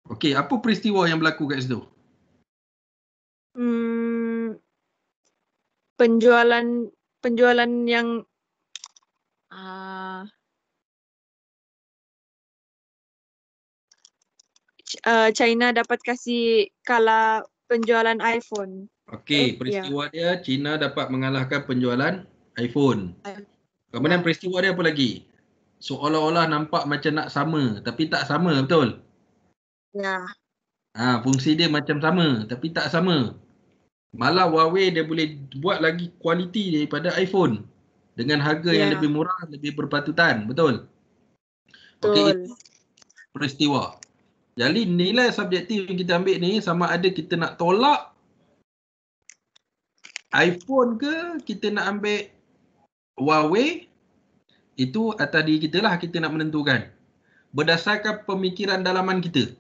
Okey, apa peristiwa yang berlaku kat situ? Hmm, penjualan penjualan yang uh, China dapat kasih kalah penjualan iPhone. Okey, ya. peristiwa yeah. dia China dapat mengalahkan penjualan iPhone. Kemudian peristiwa dia apa lagi? Seolah-olah nampak macam nak sama tapi tak sama betul? Ya. Ha, fungsi dia macam sama tapi tak sama. Malah Huawei dia boleh buat lagi kualiti daripada iPhone dengan harga ya. yang lebih murah, lebih berpatutan, betul? Betul. Okay, itu peristiwa. Jadi nilai subjektif yang kita ambil ni sama ada kita nak tolak iPhone ke kita nak ambil Huawei itu atas diri kita lah kita nak menentukan berdasarkan pemikiran dalaman kita.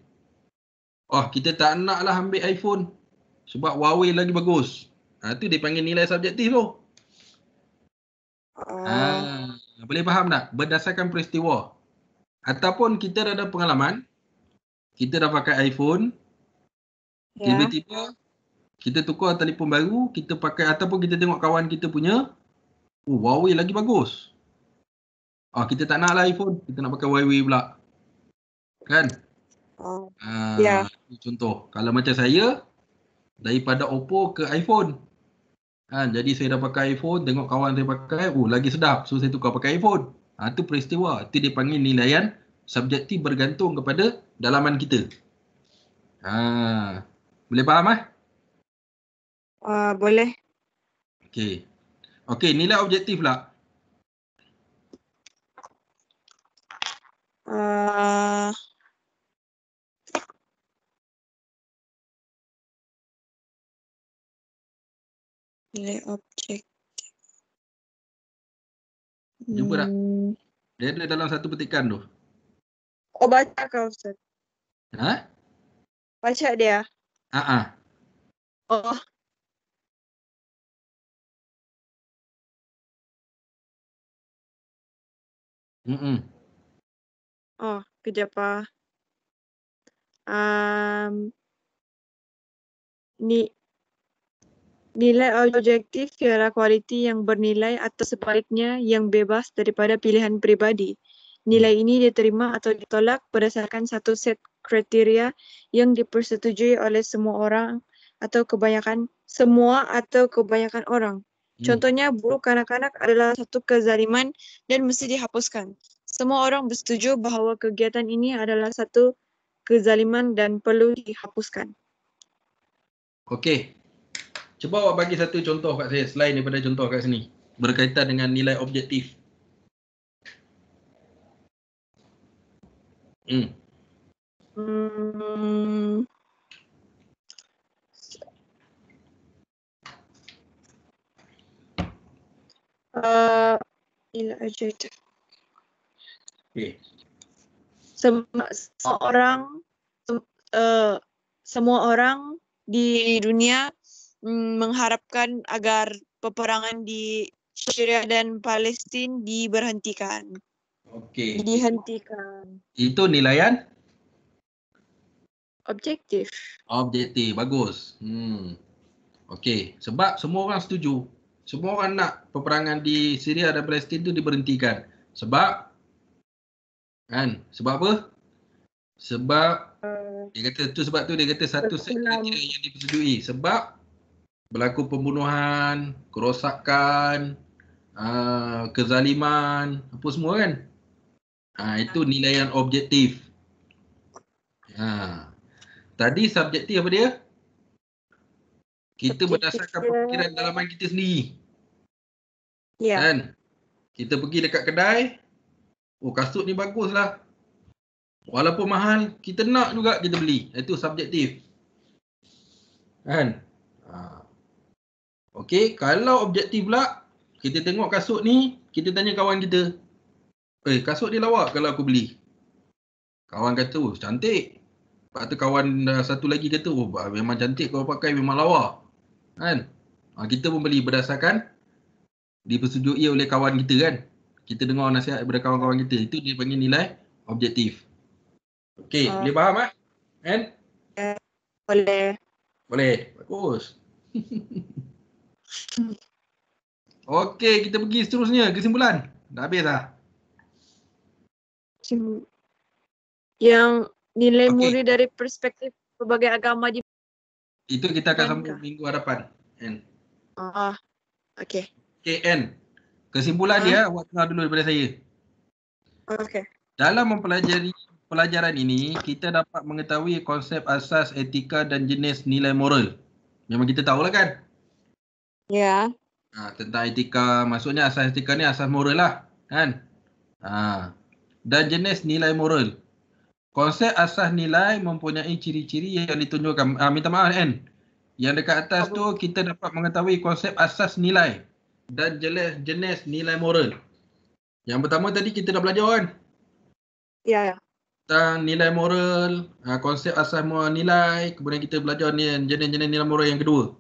Oh, kita tak nak lah ambil iPhone sebab Huawei lagi bagus. Ha, dia dipanggil nilai subjektif tu. Uh. Ha, boleh faham tak? Berdasarkan peristiwa. Ataupun kita dah ada pengalaman, kita dah pakai iPhone, yeah. tiba-tiba kita tukar telefon baru, kita pakai ataupun kita tengok kawan kita punya, Oh, Huawei lagi bagus. Ah, kita tak naklah iPhone, kita nak pakai Huawei pula. Kan? Oh, Uh, ah, yeah. Contoh, kalau macam saya, daripada Oppo ke iPhone. Kan? Jadi saya dah pakai iPhone, tengok kawan saya pakai, oh lagi sedap. So saya tukar pakai iPhone. Ha, ah, itu peristiwa. Itu dia panggil nilaian subjektif bergantung kepada dalaman kita. Ha, boleh faham eh? ah? Uh, boleh. Okey. Okey, nilai objektif pula. Uh, nilai objektif. Jumpa tak? Hmm. Dia ada dalam satu petikan tu. Oh, baca kau, Ustaz. Ha? Baca dia? Ha? Uh -uh. Oh. Mm-mm. Oh, kejap lah. Um, ni, nilai objektif ialah kualiti yang bernilai atau sebaliknya yang bebas daripada pilihan pribadi. Nilai hmm. ini diterima atau ditolak berdasarkan satu set kriteria yang dipersetujui oleh semua orang atau kebanyakan semua atau kebanyakan orang. Hmm. Contohnya buruk kanak-kanak adalah satu kezaliman dan mesti dihapuskan. Semua orang bersetuju bahawa kegiatan ini adalah satu kezaliman dan perlu dihapuskan. Okey. Cuba awak bagi satu contoh kat saya selain daripada contoh kat sini berkaitan dengan nilai objektif. Hmm. hmm. Uh, ila ajad. Semua orang uh, semua orang di dunia mm, mengharapkan agar peperangan di Syria dan Palestin diberhentikan. Okey. Dihentikan. Itu nilaian objektif. Objektif, bagus. Hmm. Okey, sebab semua orang setuju semua orang nak peperangan di Syria dan Palestin tu diberhentikan. Sebab kan? Sebab apa? Sebab dia kata tu sebab tu dia kata satu sekretia yang dipersetujui sebab berlaku pembunuhan, kerosakan, aa, ah, kezaliman, apa semua kan? Ha, itu nilai yang objektif. Ha. Tadi subjektif apa dia? kita berdasarkan perkiraan dalaman kita sendiri. Ya. Yeah. Kan? Kita pergi dekat kedai, oh kasut ni bagus lah. Walaupun mahal, kita nak juga kita beli. Itu subjektif. Kan? Ha. Okey, kalau objektif pula, kita tengok kasut ni, kita tanya kawan kita. Eh, kasut ni lawak kalau aku beli. Kawan kata, oh cantik. Lepas tu kawan satu lagi kata, oh memang cantik kalau pakai memang lawak kan ha, kita pun beli berdasarkan dipersetujui oleh kawan kita kan kita dengar nasihat daripada kawan-kawan kita itu dia panggil nilai objektif okey uh, boleh faham ah kan eh, boleh boleh bagus okey kita pergi seterusnya kesimpulan dah habis dah yang nilai okay. murid dari perspektif pelbagai agama di itu kita akan Manga. sambung minggu hadapan. N. Ah, oh, okay. N. Kesimpulan ah. dia, uh. awak tengah dulu daripada saya. Ah, okay. Dalam mempelajari pelajaran ini, kita dapat mengetahui konsep asas etika dan jenis nilai moral. Memang kita tahulah kan? Ya. Yeah. Ha, tentang etika, maksudnya asas etika ni asas moral lah. Kan? Ha. Dan jenis nilai moral. Konsep asas nilai mempunyai ciri-ciri yang ditunjukkan. Ah, minta maaf kan. Yang dekat atas tu kita dapat mengetahui konsep asas nilai dan jenis, jenis nilai moral. Yang pertama tadi kita dah belajar kan? Ya. ya. Tentang nilai moral, ah, konsep asas moral nilai, kemudian kita belajar jenis-jenis nilai moral yang kedua.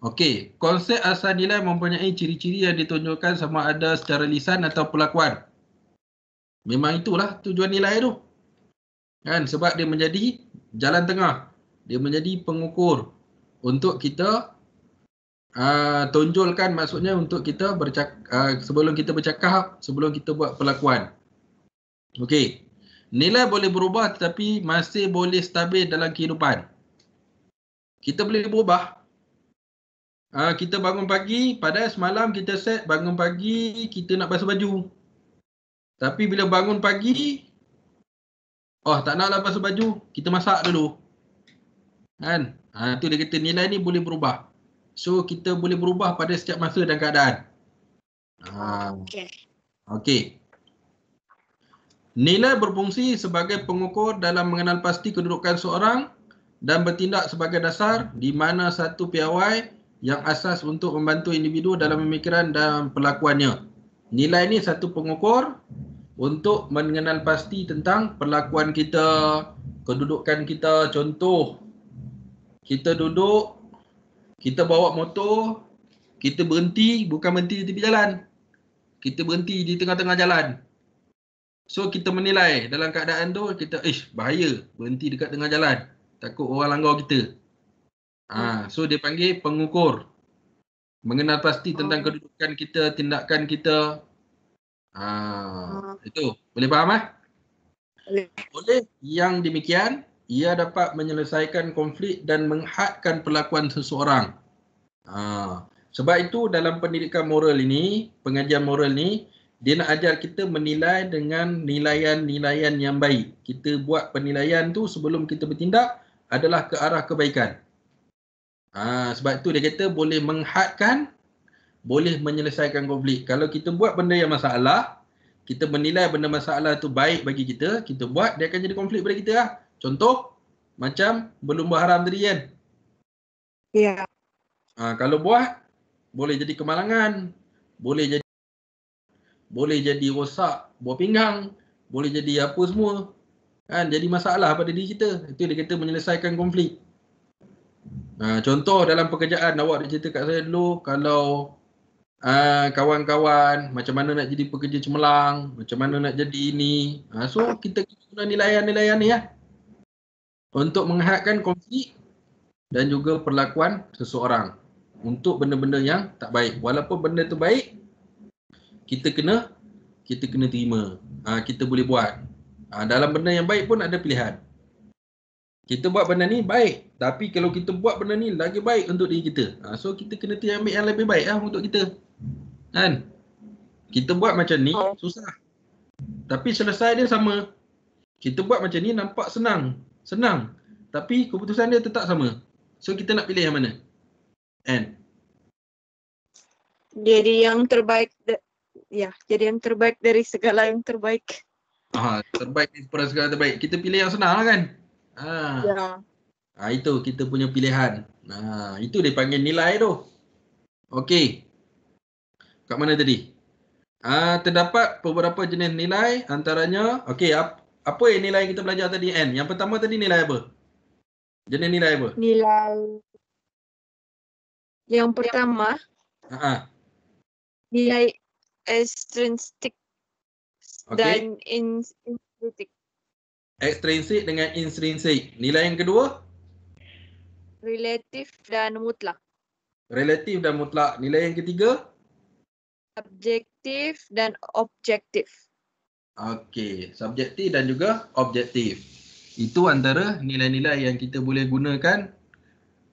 Okey, konsep asas nilai mempunyai ciri-ciri yang ditunjukkan sama ada secara lisan atau pelakuan. Memang itulah tujuan nilai tu kan sebab dia menjadi jalan tengah dia menjadi pengukur untuk kita uh, tonjolkan maksudnya untuk kita bercak uh, sebelum kita bercakap sebelum kita buat perlakuan okey nilai boleh berubah tetapi masih boleh stabil dalam kehidupan kita boleh berubah Uh, kita bangun pagi, pada semalam kita set bangun pagi kita nak basuh baju. Tapi bila bangun pagi, Oh tak nak lah basuh baju Kita masak dulu Kan ha, Itu dia kata nilai ni boleh berubah So kita boleh berubah pada setiap masa dan keadaan ha. Okay Okay Nilai berfungsi sebagai pengukur dalam mengenal pasti kedudukan seorang dan bertindak sebagai dasar di mana satu piawai yang asas untuk membantu individu dalam pemikiran dan perlakuannya. Nilai ini satu pengukur untuk mengenal pasti tentang perlakuan kita, kedudukan kita. Contoh, kita duduk, kita bawa motor, kita berhenti, bukan berhenti di tepi jalan. Kita berhenti di tengah-tengah jalan. So kita menilai dalam keadaan tu kita ish bahaya berhenti dekat tengah jalan takut orang langgar kita. Ha, hmm. so dia panggil pengukur. Mengenal pasti tentang oh. kedudukan kita, tindakan kita, Ha, uh. itu boleh faham ah? Boleh. boleh. Yang demikian ia dapat menyelesaikan konflik dan menghadkan perlakuan seseorang. Ha. Sebab itu dalam pendidikan moral ini, pengajian moral ini, dia nak ajar kita menilai dengan nilaian-nilaian yang baik. Kita buat penilaian tu sebelum kita bertindak adalah ke arah kebaikan. Ha. sebab itu dia kata boleh menghadkan boleh menyelesaikan konflik. Kalau kita buat benda yang masalah, kita menilai benda masalah tu baik bagi kita, kita buat, dia akan jadi konflik pada kita lah. Contoh, macam belum haram tadi kan? Ya. Yeah. Ha, kalau buat, boleh jadi kemalangan, boleh jadi boleh jadi rosak buah pinggang, boleh jadi apa semua. Kan? Jadi masalah pada diri kita. Itu dia kata menyelesaikan konflik. Ha, contoh dalam pekerjaan, awak dah cerita kat saya dulu, kalau Ah, kawan-kawan macam mana nak jadi pekerja cemerlang, macam mana nak jadi ini. Ha, so kita guna nilai-nilai ni ya, Untuk menghadkan konflik dan juga perlakuan seseorang untuk benda-benda yang tak baik. Walaupun benda tu baik, kita kena kita kena terima. Ha, kita boleh buat. Ha, dalam benda yang baik pun ada pilihan. Kita buat benda ni baik. Tapi kalau kita buat benda ni lagi baik untuk diri kita. Ha, so kita kena ambil yang lebih baik lah untuk kita. Kan? Kita buat macam ni, oh. susah. Tapi selesai dia sama. Kita buat macam ni, nampak senang. Senang. Tapi keputusan dia tetap sama. So kita nak pilih yang mana? Kan? Jadi yang terbaik. Ya, jadi yang terbaik dari segala yang terbaik. Ah, terbaik daripada segala terbaik. Kita pilih yang senang lah kan? Ah. Ya. Ah, itu kita punya pilihan. Nah, itu dipanggil nilai tu. Okey kat mana tadi? Uh, terdapat beberapa jenis nilai antaranya okey ap, apa yang nilai yang kita belajar tadi N? Yang pertama tadi nilai apa? Jenis nilai apa? Nilai yang pertama uh-huh. nilai extrinsic okay. dan intrinsic. Extrinsic dengan intrinsic. Nilai yang kedua? Relatif dan mutlak. Relatif dan mutlak. Nilai yang ketiga? subjektif dan objektif. Okey, subjektif dan juga objektif. Itu antara nilai-nilai yang kita boleh gunakan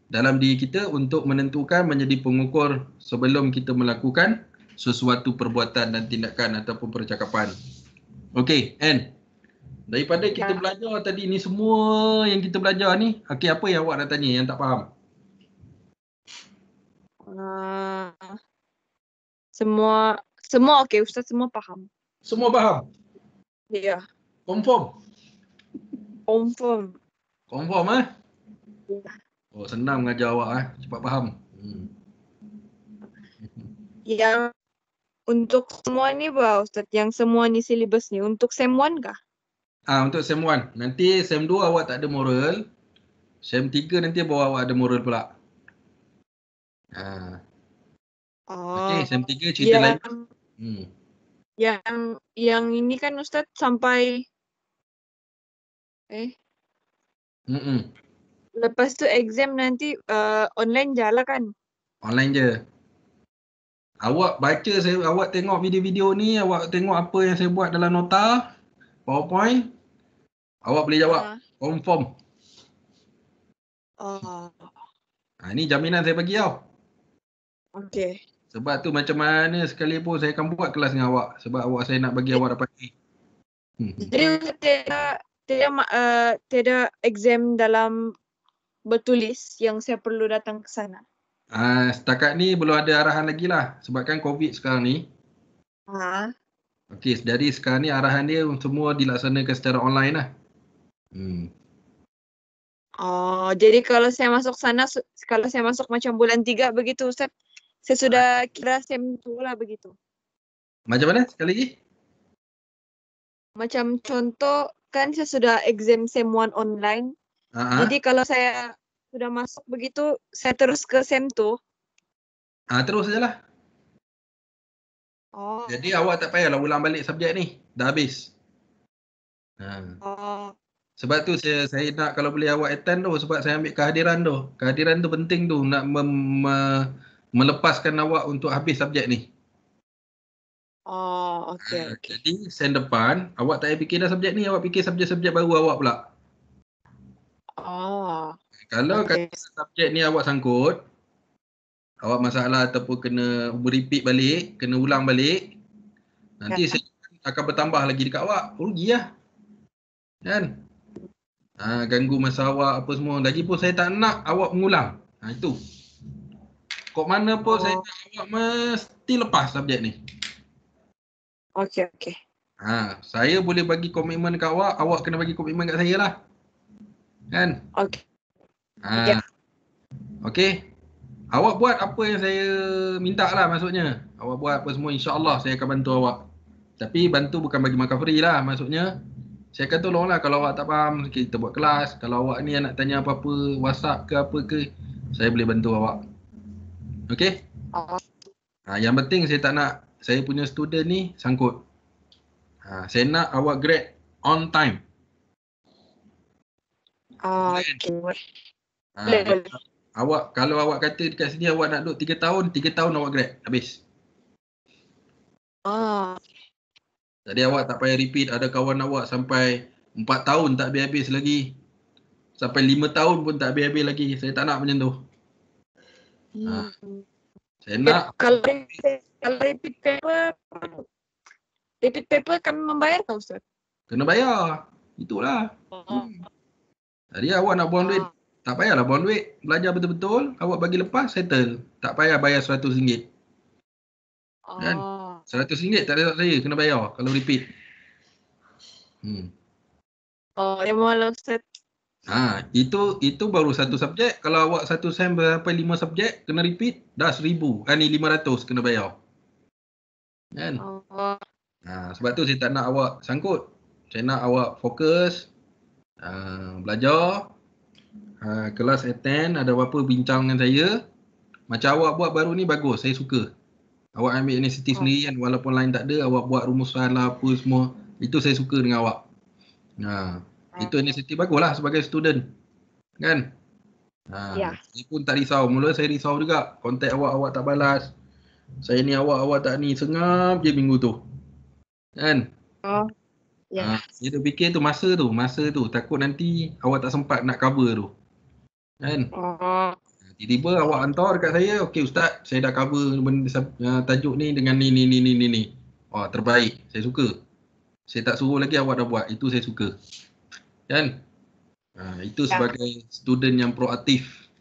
dalam diri kita untuk menentukan menjadi pengukur sebelum kita melakukan sesuatu perbuatan dan tindakan ataupun percakapan. Okey, and daripada kita ya. belajar tadi ni semua yang kita belajar ni, okey apa yang awak nak tanya yang tak faham? Uh, semua semua okey ustaz semua faham semua faham ya yeah. confirm confirm confirm eh yeah. oh senang mengajar awak eh cepat faham hmm. yang untuk semua ni ba ustaz yang semua ni silibus ni untuk sem 1 kah ah ha, untuk sem 1 nanti sem 2 awak tak ada moral sem 3 nanti bawa awak ada moral pula ah ha. Eh, Okey, SM3 cerita yang, lain. Hmm. Yang yang ini kan ustaz sampai Eh. Hmm. Lepas tu exam nanti uh, online jalan kan? Online je. Awak baca saya awak tengok video-video ni, awak tengok apa yang saya buat dalam nota PowerPoint. Awak boleh jawab uh. Ah. confirm. Oh. Ha, ini jaminan saya bagi tau. Okay. Sebab tu macam mana sekalipun saya akan buat kelas dengan awak sebab awak saya nak bagi awak dapat A. Hmm. Dia tidak tidak eh, tidak exam dalam bertulis yang saya perlu datang ke sana. Ah uh, setakat ni belum ada arahan lagi lah sebabkan COVID sekarang ni. Ha. Okey, jadi sekarang ni arahan dia semua dilaksanakan secara online lah. Hmm. Oh, jadi kalau saya masuk sana, kalau saya masuk macam bulan tiga begitu Ustaz? Saya ah, sudah kira sem lah begitu. Macam mana sekali lagi? Macam contoh kan saya sudah exam sem 1 online. Uh-huh. Jadi kalau saya sudah masuk begitu saya terus ke sem tu. Ah uh, terus sajalah. Oh. Jadi awak tak payahlah ulang balik subjek ni. Dah habis. Uh. Oh. Sebab tu saya saya nak kalau boleh awak attend tu sebab saya ambil kehadiran tu. Kehadiran tu penting tu nak mem, uh, melepaskan awak untuk habis subjek ni. Oh, okey. Uh, jadi, sen depan, awak tak payah fikir dah subjek ni, awak fikir subjek-subjek baru awak pula. Oh. Kalau okay. kata subjek ni awak sangkut, awak masalah ataupun kena repeat balik, kena ulang balik, nanti okay. Ya. sen akan bertambah lagi dekat awak. Rugi lah. Kan? Ha, ganggu masa awak apa semua. Lagipun saya tak nak awak mengulang. Ha, itu. Kok mana pun oh. saya tak awak mesti lepas subjek ni. Okey, okey. Ha, saya boleh bagi komitmen kat awak, awak kena bagi komitmen kat saya lah. Kan? Okey. Ha. Yeah. Okey. Awak buat apa yang saya minta lah maksudnya. Awak buat apa semua Insya Allah saya akan bantu awak. Tapi bantu bukan bagi makan free lah maksudnya. Saya akan tolong lah kalau awak tak faham kita buat kelas. Kalau awak ni nak tanya apa-apa whatsapp ke apa ke saya boleh bantu awak. Okey? Ha, yang penting saya tak nak saya punya student ni sangkut. Ha, saya nak awak grade on time. Ah, okay. Ha, boleh. Awak kalau awak kata dekat sini awak nak duduk tiga tahun, tiga tahun awak grade habis. Oh. Jadi awak tak payah repeat ada kawan awak sampai empat tahun tak habis-habis lagi. Sampai lima tahun pun tak habis-habis lagi. Saya tak nak macam tu. Hmm. Kalau repeat, paper, repeat paper kan membayar ke Ustaz? Kena bayar. Itulah. Oh. Hmm. Tadi awak nak buang duit. Ah. Tak payahlah buang duit. Belajar betul-betul. Awak bagi lepas, settle. Tak payah bayar RM100. Kan? Oh. Kan? RM100 tak ada saya. Kena bayar kalau repeat. Hmm. Oh, yang malam set Ha, itu itu baru satu subjek. Kalau awak satu sem berapa lima subjek, kena repeat, dah seribu. Ha, ni lima ratus kena bayar. Kan? Oh. Ha, sebab tu saya tak nak awak sangkut. Saya nak awak fokus, uh, belajar, uh, kelas attend, ada apa-apa bincang dengan saya. Macam awak buat baru ni bagus, saya suka. Awak ambil inisiatif oh. sendiri kan, walaupun lain tak ada, awak buat rumusan lah apa semua. Itu saya suka dengan awak. Ha. Itu inisiatif baguslah sebagai student. Kan? Ha, yeah. saya pun tak risau. Mula saya risau juga. Contact awak, awak tak balas. Saya ni awak, awak tak ni. Sengap je minggu tu. Kan? Oh. Ya. Yeah. Ha, dia fikir tu masa tu, masa tu. Takut nanti awak tak sempat nak cover tu. Kan? Oh. Tiba-tiba awak hantar dekat saya, okey ustaz, saya dah cover ha, tajuk ni dengan ni, ni, ni, ni, ni. ni. Oh, terbaik. Saya suka. Saya tak suruh lagi awak dah buat. Itu saya suka kan ha, itu ya. sebagai ya. student yang proaktif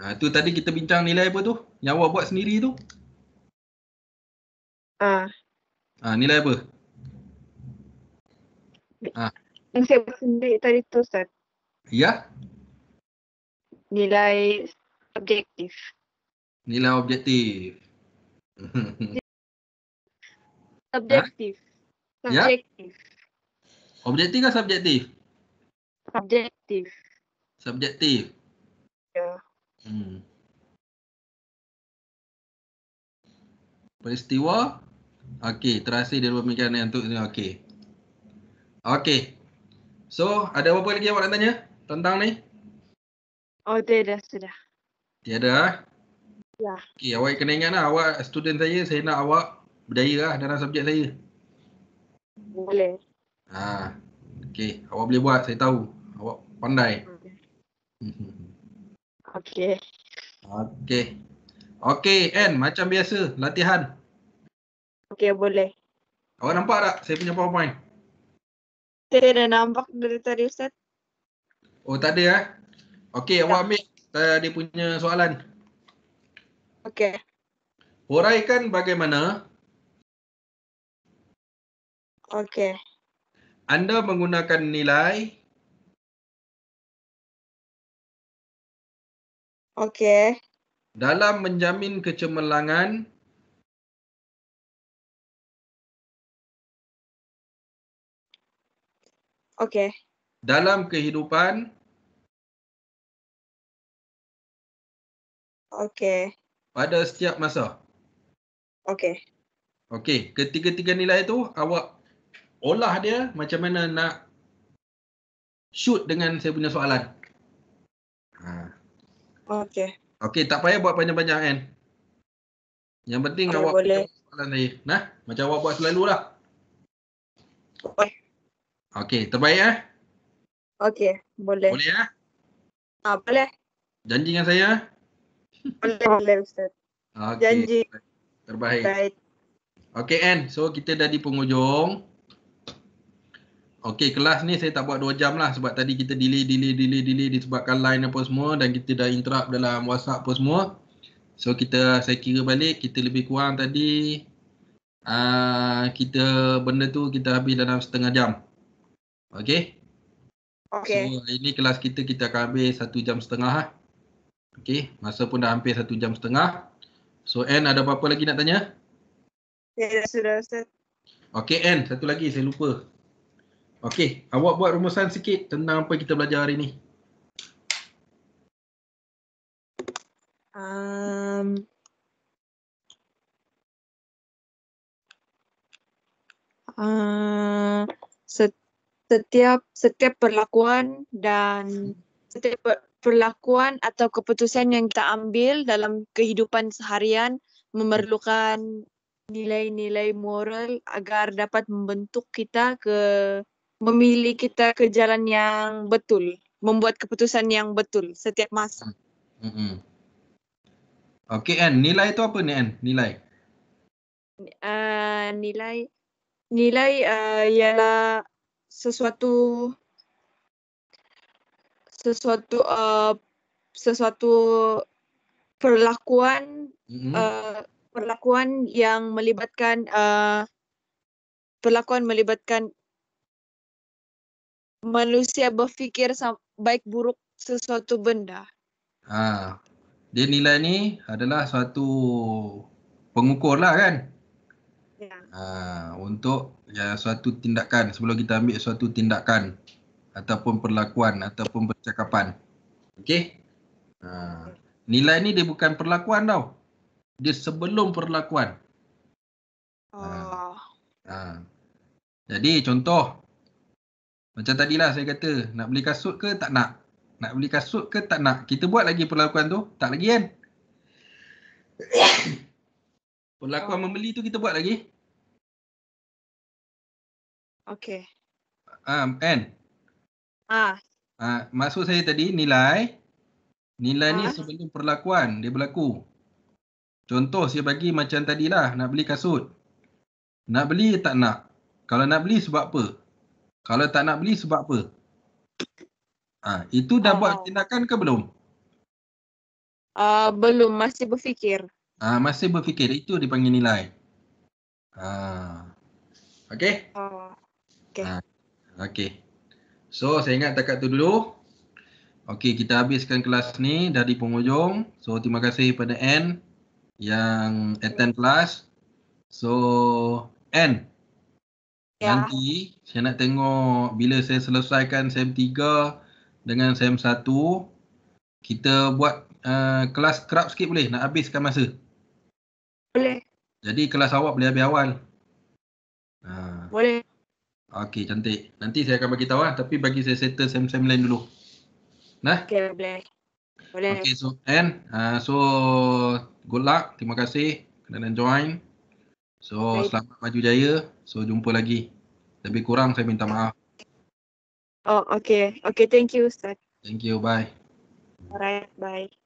ha, tu tadi kita bincang nilai apa tu yang awak buat sendiri tu ah Ah, nilai apa ah Yang saya buat sendiri tadi tu Ustaz. ya nilai objektif nilai objektif objektif ya? subjektif ya? objektif ke subjektif Subjektif. Subjektif. Ya. Hmm. Peristiwa. Okey, Terasi dia berfikiran yang untuk okey. Okey. So, ada apa lagi yang awak nak tanya tentang ni? Oh, tiada sudah. Tiada. Ah? Ya. Okey, awak kena ingatlah awak student saya, saya nak awak berdaya lah dalam subjek saya. Boleh. Ha. Okey, awak boleh buat, saya tahu. Awak pandai. Okey. Okey. Okey, N. Macam biasa, latihan. Okey, boleh. Awak nampak tak saya punya PowerPoint? Saya dah nampak dari tadi, Ustaz. Oh, tak ada, eh? Okey, awak ambil uh, dia punya soalan. Okey. Huraikan bagaimana Okey. Anda menggunakan nilai Okey. Dalam menjamin kecemerlangan Okey. Dalam kehidupan Okey. Pada setiap masa. Okey. Okey, ketiga-tiga nilai tu awak olah dia macam mana nak shoot dengan saya punya soalan. Ha. Okey. Okey, tak payah buat panjang-panjang kan. Yang penting awak boleh. Soalan Nah, macam awak buat selalu lah. Okey. Okey, terbaik eh. Okey, boleh. Boleh eh. Ah, boleh. Janji dengan saya. Boleh, boleh Ustaz. Okay. Janji. Terbaik. Baik. Okey, N. So, kita dah di penghujung. Okey, kelas ni saya tak buat 2 jam lah sebab tadi kita delay, delay, delay, delay disebabkan line apa semua dan kita dah interrupt dalam WhatsApp apa semua. So kita saya kira balik, kita lebih kurang tadi uh, kita benda tu kita habis dalam setengah jam. Okey? Okey. So ini kelas kita kita akan habis 1 jam setengah lah. Okey, masa pun dah hampir 1 jam setengah. So N ada apa-apa lagi nak tanya? Ya, sudah Ustaz. Okey N, satu lagi saya lupa. Okey, awak buat rumusan sikit tentang apa kita belajar hari ni. Um, uh, setiap setiap perlakuan dan setiap perlakuan atau keputusan yang kita ambil dalam kehidupan seharian memerlukan nilai-nilai moral agar dapat membentuk kita ke memilih kita ke jalan yang betul, membuat keputusan yang betul setiap masa. Hmm. Mm-hmm. Okay, N. Nilai itu apa ni, N? Nilai? Uh, nilai, nilai uh, ialah sesuatu, sesuatu, uh, sesuatu perlakuan, mm-hmm. uh, perlakuan yang melibatkan. Uh, perlakuan melibatkan manusia berfikir baik buruk sesuatu benda. Ha. Dia nilai ni adalah suatu pengukur lah kan? Ya. Ha, untuk ya, suatu tindakan, sebelum kita ambil suatu tindakan ataupun perlakuan ataupun percakapan. Okey? Ha. Nilai ni dia bukan perlakuan tau. Dia sebelum perlakuan. Oh. Ha. Ha. Jadi contoh, macam tadilah saya kata, nak beli kasut ke tak nak? Nak beli kasut ke tak nak? Kita buat lagi perlakuan tu? Tak lagi kan? perlakuan oh. membeli tu kita buat lagi? Okay. Um, ah, and? Ah. Ah, maksud saya tadi nilai nilai ah. ni sebenarnya perlakuan dia berlaku. Contoh saya bagi macam tadilah nak beli kasut. Nak beli tak nak? Kalau nak beli sebab apa? Kalau tak nak beli sebab apa? Ha, itu dah uh, buat ah. tindakan ke belum? Uh, belum, masih berfikir. Ha, masih berfikir, itu dipanggil nilai. Ha. Okay? Uh, okay. Ha. okay. So, saya ingat takat tu dulu. Okay, kita habiskan kelas ni dari penghujung. So, terima kasih kepada Anne yang attend kelas. So, Anne. Ya. Nanti saya nak tengok bila saya selesaikan SEM 3 dengan SEM 1 kita buat uh, kelas kerap sikit boleh nak habiskan masa? Boleh. Jadi kelas awak boleh habis awal. Ha. Boleh. Okey cantik. Nanti saya akan bagi tahu lah tapi bagi saya settle SEM-SEM lain dulu. Nah. Okey boleh. Boleh. Okey so and uh, so good luck. Terima kasih kerana join. So Baik. selamat maju jaya. So jumpa lagi. Lebih kurang saya minta maaf. Oh, okay. Okay, thank you, Ustaz. Thank you, bye. Alright, bye.